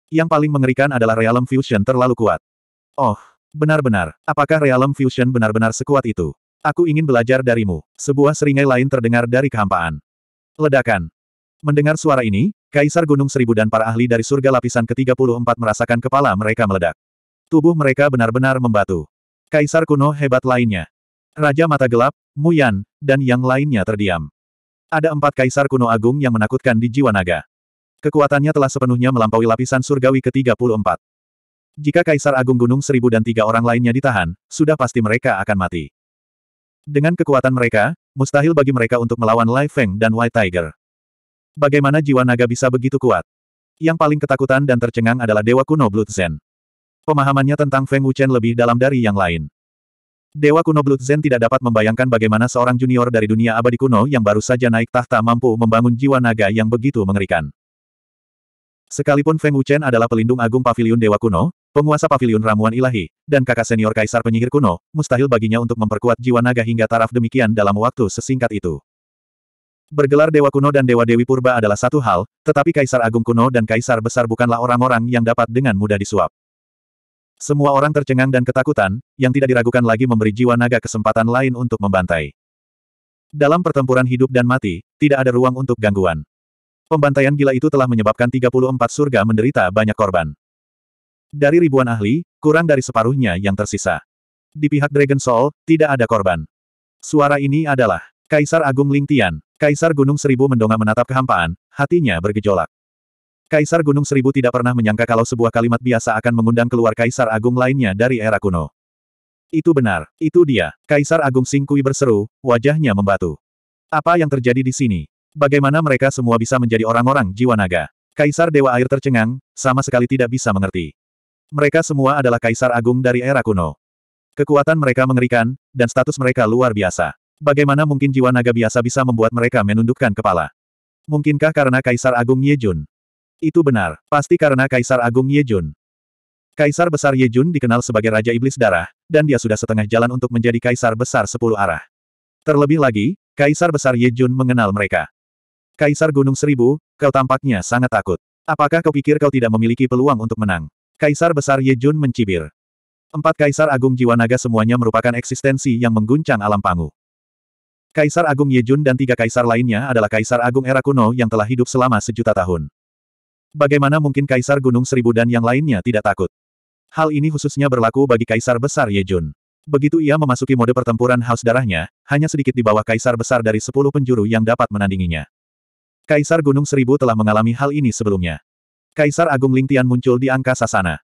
Yang paling mengerikan adalah Realm Fusion terlalu kuat. Oh, benar-benar, apakah Realm Fusion benar-benar sekuat itu? Aku ingin belajar darimu. Sebuah seringai lain terdengar dari kehampaan. Ledakan. Mendengar suara ini, Kaisar Gunung Seribu dan para ahli dari surga lapisan ke-34 merasakan kepala mereka meledak. Tubuh mereka benar-benar membatu. Kaisar kuno hebat lainnya. Raja Mata Gelap, Muyan, dan yang lainnya terdiam. Ada empat kaisar kuno agung yang menakutkan di jiwa naga. Kekuatannya telah sepenuhnya melampaui lapisan surgawi ke-34. Jika Kaisar Agung Gunung Seribu dan tiga orang lainnya ditahan, sudah pasti mereka akan mati. Dengan kekuatan mereka, mustahil bagi mereka untuk melawan Lai Feng dan White Tiger. Bagaimana jiwa naga bisa begitu kuat? Yang paling ketakutan dan tercengang adalah Dewa Kuno Blood Zen. Pemahamannya tentang Feng Wuchen lebih dalam dari yang lain. Dewa Kuno Blood Zen tidak dapat membayangkan bagaimana seorang junior dari dunia abadi kuno yang baru saja naik tahta mampu membangun jiwa naga yang begitu mengerikan. Sekalipun Feng Wuchen adalah pelindung agung pavilion Dewa Kuno, penguasa pavilion ramuan ilahi, dan kakak senior kaisar penyihir kuno, mustahil baginya untuk memperkuat jiwa naga hingga taraf demikian dalam waktu sesingkat itu. Bergelar Dewa Kuno dan Dewa Dewi Purba adalah satu hal, tetapi Kaisar Agung Kuno dan Kaisar Besar bukanlah orang-orang yang dapat dengan mudah disuap. Semua orang tercengang dan ketakutan, yang tidak diragukan lagi memberi jiwa naga kesempatan lain untuk membantai. Dalam pertempuran hidup dan mati, tidak ada ruang untuk gangguan. Pembantaian gila itu telah menyebabkan 34 surga menderita banyak korban. Dari ribuan ahli, kurang dari separuhnya yang tersisa. Di pihak Dragon Soul, tidak ada korban. Suara ini adalah Kaisar Agung Ling Tian. Kaisar Gunung Seribu mendongak menatap kehampaan, hatinya bergejolak. Kaisar Gunung Seribu tidak pernah menyangka kalau sebuah kalimat biasa akan mengundang keluar kaisar agung lainnya dari era kuno. Itu benar, itu dia. Kaisar Agung Singkui berseru, wajahnya membatu. Apa yang terjadi di sini? Bagaimana mereka semua bisa menjadi orang-orang jiwa naga? Kaisar Dewa Air tercengang, sama sekali tidak bisa mengerti. Mereka semua adalah kaisar agung dari era kuno. Kekuatan mereka mengerikan, dan status mereka luar biasa. Bagaimana mungkin jiwa naga biasa bisa membuat mereka menundukkan kepala? Mungkinkah karena Kaisar Agung Yejun? Itu benar, pasti karena Kaisar Agung Yejun. Kaisar Besar Yejun dikenal sebagai Raja Iblis Darah, dan dia sudah setengah jalan untuk menjadi Kaisar Besar Sepuluh Arah. Terlebih lagi, Kaisar Besar Yejun mengenal mereka. Kaisar Gunung Seribu, kau tampaknya sangat takut. Apakah kau pikir kau tidak memiliki peluang untuk menang? Kaisar Besar Yejun mencibir. Empat kaisar agung jiwa naga semuanya merupakan eksistensi yang mengguncang alam panggung. Kaisar Agung Yejun dan tiga kaisar lainnya adalah Kaisar Agung Era Kuno yang telah hidup selama sejuta tahun. Bagaimana mungkin Kaisar Gunung Seribu dan yang lainnya tidak takut? Hal ini khususnya berlaku bagi Kaisar Besar Yejun. Begitu ia memasuki mode pertempuran haus darahnya, hanya sedikit di bawah Kaisar Besar dari sepuluh penjuru yang dapat menandinginya. Kaisar Gunung Seribu telah mengalami hal ini sebelumnya. Kaisar Agung Lingtian muncul di angkasa sana.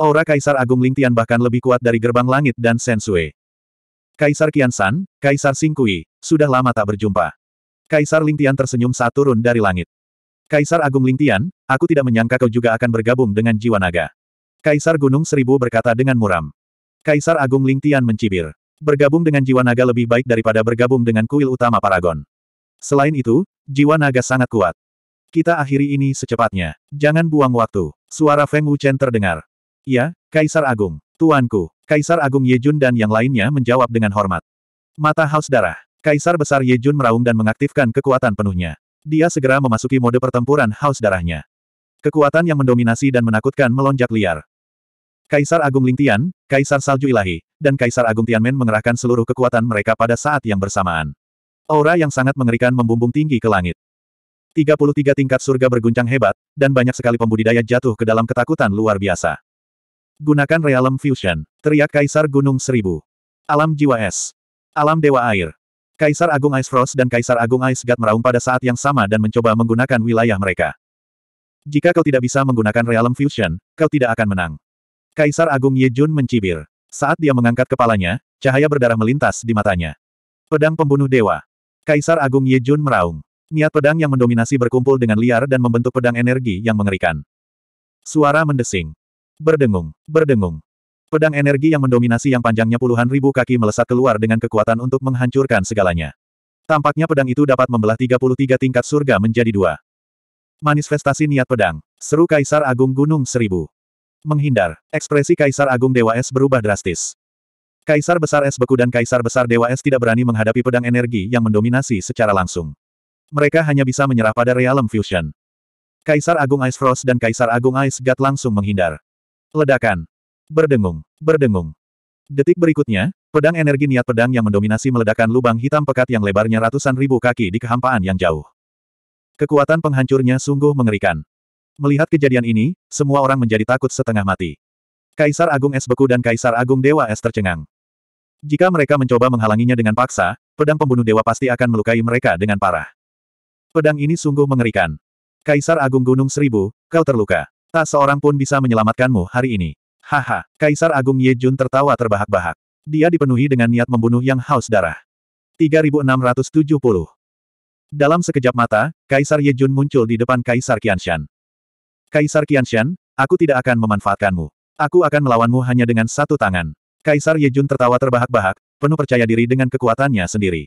Aura Kaisar Agung Lingtian bahkan lebih kuat dari gerbang langit dan Sensue. Kaisar Kiansan, Kaisar Singkui, sudah lama tak berjumpa. Kaisar Lingtian tersenyum saat turun dari langit. Kaisar Agung Lingtian, aku tidak menyangka kau juga akan bergabung dengan jiwa naga. Kaisar Gunung Seribu berkata dengan muram. Kaisar Agung Lingtian mencibir. Bergabung dengan jiwa naga lebih baik daripada bergabung dengan kuil utama Paragon. Selain itu, jiwa naga sangat kuat. Kita akhiri ini secepatnya. Jangan buang waktu. Suara Feng Wuchen terdengar. Ya, Kaisar Agung, tuanku. Kaisar Agung Yejun dan yang lainnya menjawab dengan hormat. Mata haus darah. Kaisar Besar Yejun meraung dan mengaktifkan kekuatan penuhnya. Dia segera memasuki mode pertempuran haus darahnya. Kekuatan yang mendominasi dan menakutkan melonjak liar. Kaisar Agung Lingtian, Kaisar Salju Ilahi, dan Kaisar Agung Tianmen mengerahkan seluruh kekuatan mereka pada saat yang bersamaan. Aura yang sangat mengerikan membumbung tinggi ke langit. 33 tingkat surga berguncang hebat, dan banyak sekali pembudidaya jatuh ke dalam ketakutan luar biasa. Gunakan Realm Fusion. Teriak Kaisar Gunung Seribu. Alam Jiwa Es. Alam Dewa Air. Kaisar Agung Ice Frost dan Kaisar Agung Ice God meraung pada saat yang sama dan mencoba menggunakan wilayah mereka. Jika kau tidak bisa menggunakan Realm Fusion, kau tidak akan menang. Kaisar Agung Yejun mencibir. Saat dia mengangkat kepalanya, cahaya berdarah melintas di matanya. Pedang Pembunuh Dewa. Kaisar Agung Yejun meraung. Niat pedang yang mendominasi berkumpul dengan liar dan membentuk pedang energi yang mengerikan. Suara mendesing. Berdengung, berdengung. Pedang energi yang mendominasi yang panjangnya puluhan ribu kaki melesat keluar dengan kekuatan untuk menghancurkan segalanya. Tampaknya pedang itu dapat membelah 33 tingkat surga menjadi dua. Manifestasi niat pedang. Seru Kaisar Agung Gunung Seribu. Menghindar. Ekspresi Kaisar Agung Dewa Es berubah drastis. Kaisar Besar Es Beku dan Kaisar Besar Dewa Es tidak berani menghadapi pedang energi yang mendominasi secara langsung. Mereka hanya bisa menyerah pada Realm Fusion. Kaisar Agung Ice Frost dan Kaisar Agung Ice God langsung menghindar. Ledakan. Berdengung. Berdengung. Detik berikutnya, pedang energi niat pedang yang mendominasi meledakan lubang hitam pekat yang lebarnya ratusan ribu kaki di kehampaan yang jauh. Kekuatan penghancurnya sungguh mengerikan. Melihat kejadian ini, semua orang menjadi takut setengah mati. Kaisar Agung Es Beku dan Kaisar Agung Dewa Es tercengang. Jika mereka mencoba menghalanginya dengan paksa, pedang pembunuh dewa pasti akan melukai mereka dengan parah. Pedang ini sungguh mengerikan. Kaisar Agung Gunung Seribu, kau terluka. Tak seorang pun bisa menyelamatkanmu hari ini. Haha, Kaisar Agung Ye Jun tertawa terbahak-bahak. Dia dipenuhi dengan niat membunuh yang haus darah. 3670 Dalam sekejap mata, Kaisar Ye Jun muncul di depan Kaisar Qianshan. Kaisar Qianshan, aku tidak akan memanfaatkanmu. Aku akan melawanmu hanya dengan satu tangan. Kaisar Ye Jun tertawa terbahak-bahak, penuh percaya diri dengan kekuatannya sendiri.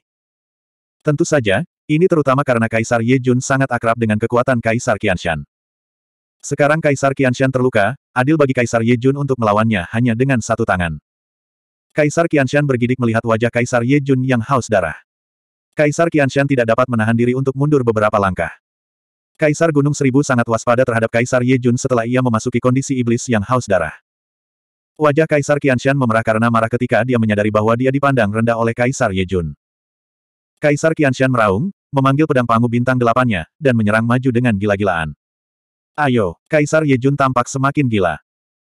Tentu saja, ini terutama karena Kaisar Ye Jun sangat akrab dengan kekuatan Kaisar Qianshan. Sekarang Kaisar Qianshan terluka, adil bagi Kaisar Ye Jun untuk melawannya hanya dengan satu tangan. Kaisar Qianshan bergidik melihat wajah Kaisar Ye Jun yang haus darah. Kaisar Qianshan tidak dapat menahan diri untuk mundur beberapa langkah. Kaisar Gunung Seribu sangat waspada terhadap Kaisar Ye Jun setelah ia memasuki kondisi iblis yang haus darah. Wajah Kaisar Qianshan memerah karena marah ketika dia menyadari bahwa dia dipandang rendah oleh Kaisar Ye Jun. Kaisar Qianshan meraung, memanggil pedang pangu bintang delapannya, dan menyerang maju dengan gila-gilaan. Ayo, Kaisar Yejun tampak semakin gila.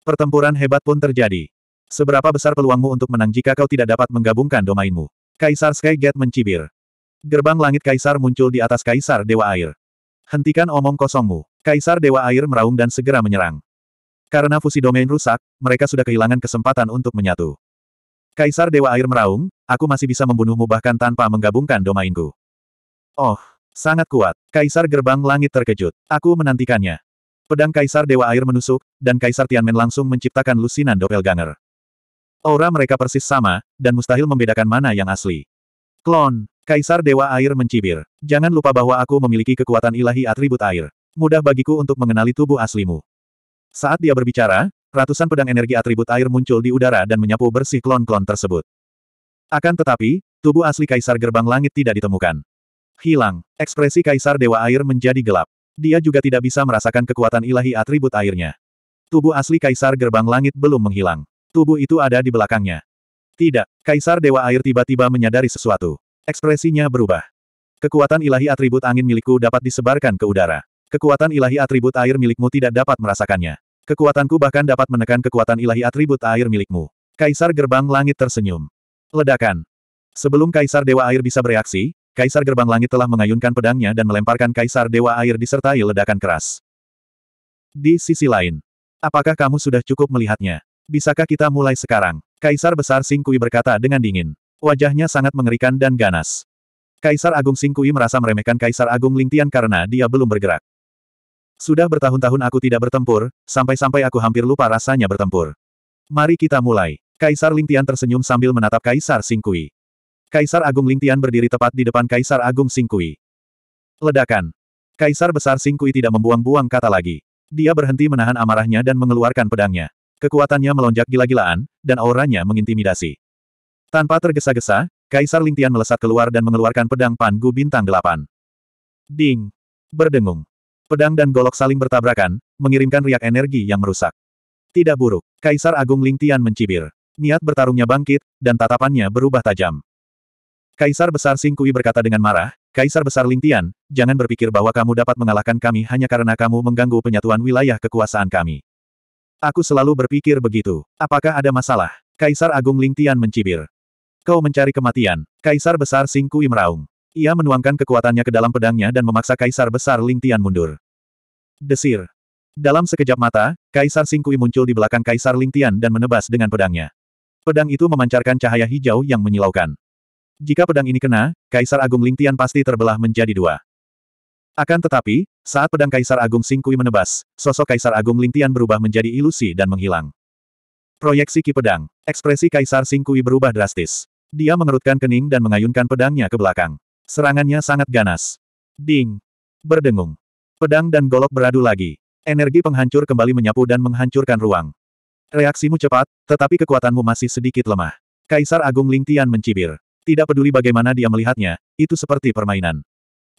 Pertempuran hebat pun terjadi. Seberapa besar peluangmu untuk menang jika kau tidak dapat menggabungkan domainmu? Kaisar Sky Gate mencibir. Gerbang langit Kaisar muncul di atas Kaisar Dewa Air. Hentikan omong kosongmu. Kaisar Dewa Air meraung dan segera menyerang. Karena fusi domain rusak, mereka sudah kehilangan kesempatan untuk menyatu. Kaisar Dewa Air meraung, aku masih bisa membunuhmu bahkan tanpa menggabungkan domainku. Oh, sangat kuat. Kaisar Gerbang Langit terkejut. Aku menantikannya. Pedang Kaisar Dewa Air menusuk, dan Kaisar Tianmen langsung menciptakan lusinan doppelganger. Aura mereka persis sama, dan mustahil membedakan mana yang asli. Klon, Kaisar Dewa Air mencibir. Jangan lupa bahwa aku memiliki kekuatan ilahi atribut air. Mudah bagiku untuk mengenali tubuh aslimu. Saat dia berbicara, ratusan pedang energi atribut air muncul di udara dan menyapu bersih klon-klon tersebut. Akan tetapi, tubuh asli Kaisar Gerbang Langit tidak ditemukan. Hilang, ekspresi Kaisar Dewa Air menjadi gelap. Dia juga tidak bisa merasakan kekuatan ilahi atribut airnya. Tubuh asli Kaisar Gerbang Langit belum menghilang. Tubuh itu ada di belakangnya. Tidak, Kaisar Dewa Air tiba-tiba menyadari sesuatu. Ekspresinya berubah. Kekuatan ilahi atribut angin milikku dapat disebarkan ke udara. Kekuatan ilahi atribut air milikmu tidak dapat merasakannya. Kekuatanku bahkan dapat menekan kekuatan ilahi atribut air milikmu. Kaisar Gerbang Langit tersenyum. Ledakan. Sebelum Kaisar Dewa Air bisa bereaksi, Kaisar Gerbang Langit telah mengayunkan pedangnya dan melemparkan Kaisar Dewa Air disertai ledakan keras. Di sisi lain, apakah kamu sudah cukup melihatnya? Bisakah kita mulai sekarang? Kaisar Besar Singkui berkata dengan dingin. Wajahnya sangat mengerikan dan ganas. Kaisar Agung Singkui merasa meremehkan Kaisar Agung Lingtian karena dia belum bergerak. Sudah bertahun-tahun aku tidak bertempur, sampai-sampai aku hampir lupa rasanya bertempur. Mari kita mulai. Kaisar Lingtian tersenyum sambil menatap Kaisar Singkui. Kaisar Agung Lingtian berdiri tepat di depan Kaisar Agung Singkui. Ledakan. Kaisar Besar Singkui tidak membuang-buang kata lagi. Dia berhenti menahan amarahnya dan mengeluarkan pedangnya. Kekuatannya melonjak gila-gilaan, dan auranya mengintimidasi. Tanpa tergesa-gesa, Kaisar Lingtian melesat keluar dan mengeluarkan pedang Pangu Bintang Delapan. Ding! Berdengung. Pedang dan golok saling bertabrakan, mengirimkan riak energi yang merusak. Tidak buruk, Kaisar Agung Lingtian mencibir. Niat bertarungnya bangkit, dan tatapannya berubah tajam. Kaisar Besar Singkui berkata dengan marah, Kaisar Besar Lingtian, jangan berpikir bahwa kamu dapat mengalahkan kami hanya karena kamu mengganggu penyatuan wilayah kekuasaan kami. Aku selalu berpikir begitu. Apakah ada masalah? Kaisar Agung Lingtian mencibir. Kau mencari kematian. Kaisar Besar Singkui meraung. Ia menuangkan kekuatannya ke dalam pedangnya dan memaksa Kaisar Besar Lingtian mundur. Desir. Dalam sekejap mata, Kaisar Singkui muncul di belakang Kaisar Lingtian dan menebas dengan pedangnya. Pedang itu memancarkan cahaya hijau yang menyilaukan. Jika pedang ini kena, Kaisar Agung Lingtian pasti terbelah menjadi dua. Akan tetapi, saat pedang Kaisar Agung Singkui menebas, sosok Kaisar Agung Lingtian berubah menjadi ilusi dan menghilang. Proyeksi Ki Pedang. Ekspresi Kaisar Singkui berubah drastis. Dia mengerutkan kening dan mengayunkan pedangnya ke belakang. Serangannya sangat ganas. Ding! Berdengung. Pedang dan golok beradu lagi. Energi penghancur kembali menyapu dan menghancurkan ruang. Reaksimu cepat, tetapi kekuatanmu masih sedikit lemah. Kaisar Agung Lingtian mencibir. Tidak peduli bagaimana dia melihatnya, itu seperti permainan.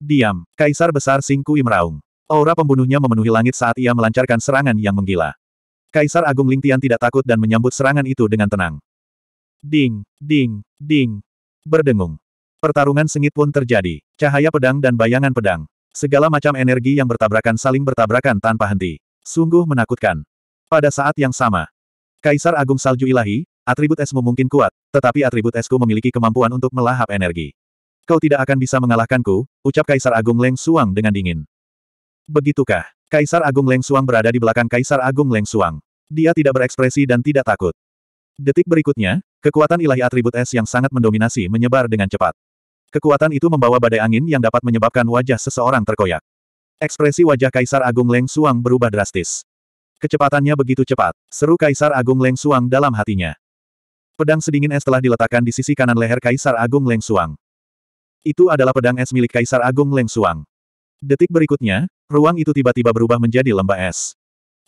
Diam, Kaisar Besar Singkui meraung. Aura pembunuhnya memenuhi langit saat ia melancarkan serangan yang menggila. Kaisar Agung Lingtian tidak takut dan menyambut serangan itu dengan tenang. Ding, ding, ding. Berdengung. Pertarungan sengit pun terjadi. Cahaya pedang dan bayangan pedang. Segala macam energi yang bertabrakan saling bertabrakan tanpa henti. Sungguh menakutkan. Pada saat yang sama, Kaisar Agung Salju Ilahi, Atribut esmu mungkin kuat, tetapi atribut esku memiliki kemampuan untuk melahap energi. Kau tidak akan bisa mengalahkanku, ucap Kaisar Agung Leng Suang dengan dingin. Begitukah? Kaisar Agung Leng Suang berada di belakang Kaisar Agung Leng Suang. Dia tidak berekspresi dan tidak takut. Detik berikutnya, kekuatan ilahi atribut es yang sangat mendominasi menyebar dengan cepat. Kekuatan itu membawa badai angin yang dapat menyebabkan wajah seseorang terkoyak. Ekspresi wajah Kaisar Agung Leng Suang berubah drastis. Kecepatannya begitu cepat, seru Kaisar Agung Leng Suang dalam hatinya. Pedang sedingin es telah diletakkan di sisi kanan leher Kaisar Agung Leng Suang. Itu adalah pedang es milik Kaisar Agung Leng Suang. Detik berikutnya, ruang itu tiba-tiba berubah menjadi lembah es.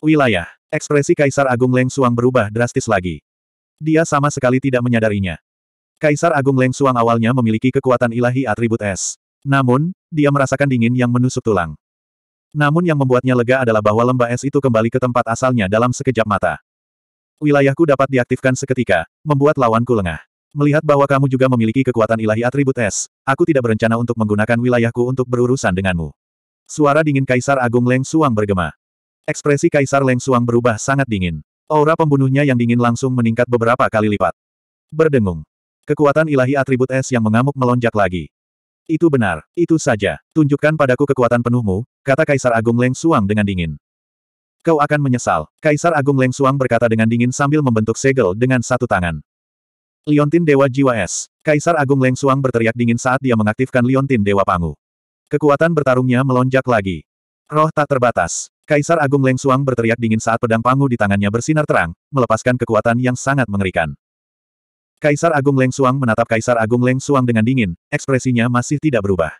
Wilayah. Ekspresi Kaisar Agung Leng Suang berubah drastis lagi. Dia sama sekali tidak menyadarinya. Kaisar Agung Leng Suang awalnya memiliki kekuatan ilahi atribut es. Namun, dia merasakan dingin yang menusuk tulang. Namun yang membuatnya lega adalah bahwa lembah es itu kembali ke tempat asalnya dalam sekejap mata. Wilayahku dapat diaktifkan seketika, membuat lawanku lengah. Melihat bahwa kamu juga memiliki kekuatan ilahi atribut es, aku tidak berencana untuk menggunakan wilayahku untuk berurusan denganmu. Suara dingin Kaisar Agung Leng Suang bergema. Ekspresi Kaisar Leng Suang berubah sangat dingin. Aura pembunuhnya yang dingin langsung meningkat beberapa kali lipat. Berdengung. Kekuatan ilahi atribut es yang mengamuk melonjak lagi. Itu benar, itu saja. Tunjukkan padaku kekuatan penuhmu, kata Kaisar Agung Leng Suang dengan dingin. Kau akan menyesal. Kaisar Agung Leng Suang berkata dengan dingin sambil membentuk segel dengan satu tangan. Liontin Dewa Jiwa Es. Kaisar Agung Leng Suang berteriak dingin saat dia mengaktifkan Liontin Dewa Pangu. Kekuatan bertarungnya melonjak lagi. Roh tak terbatas. Kaisar Agung Leng Suang berteriak dingin saat pedang Pangu di tangannya bersinar terang, melepaskan kekuatan yang sangat mengerikan. Kaisar Agung Leng Suang menatap Kaisar Agung Leng Suang dengan dingin, ekspresinya masih tidak berubah.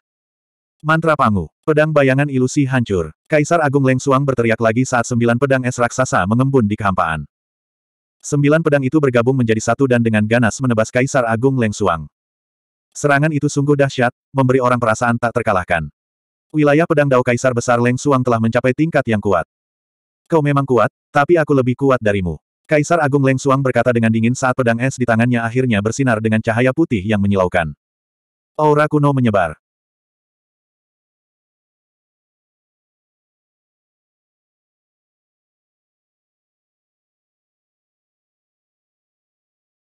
Mantra Pangu. Pedang bayangan ilusi hancur. Kaisar Agung Leng Suang berteriak lagi saat sembilan pedang es raksasa mengembun di kehampaan. Sembilan pedang itu bergabung menjadi satu dan dengan ganas menebas Kaisar Agung Leng Suang. Serangan itu sungguh dahsyat, memberi orang perasaan tak terkalahkan. Wilayah pedang Dao Kaisar Besar Leng Suang telah mencapai tingkat yang kuat. Kau memang kuat, tapi aku lebih kuat darimu. Kaisar Agung Leng Suang berkata dengan dingin saat pedang es di tangannya akhirnya bersinar dengan cahaya putih yang menyilaukan. Aura kuno menyebar.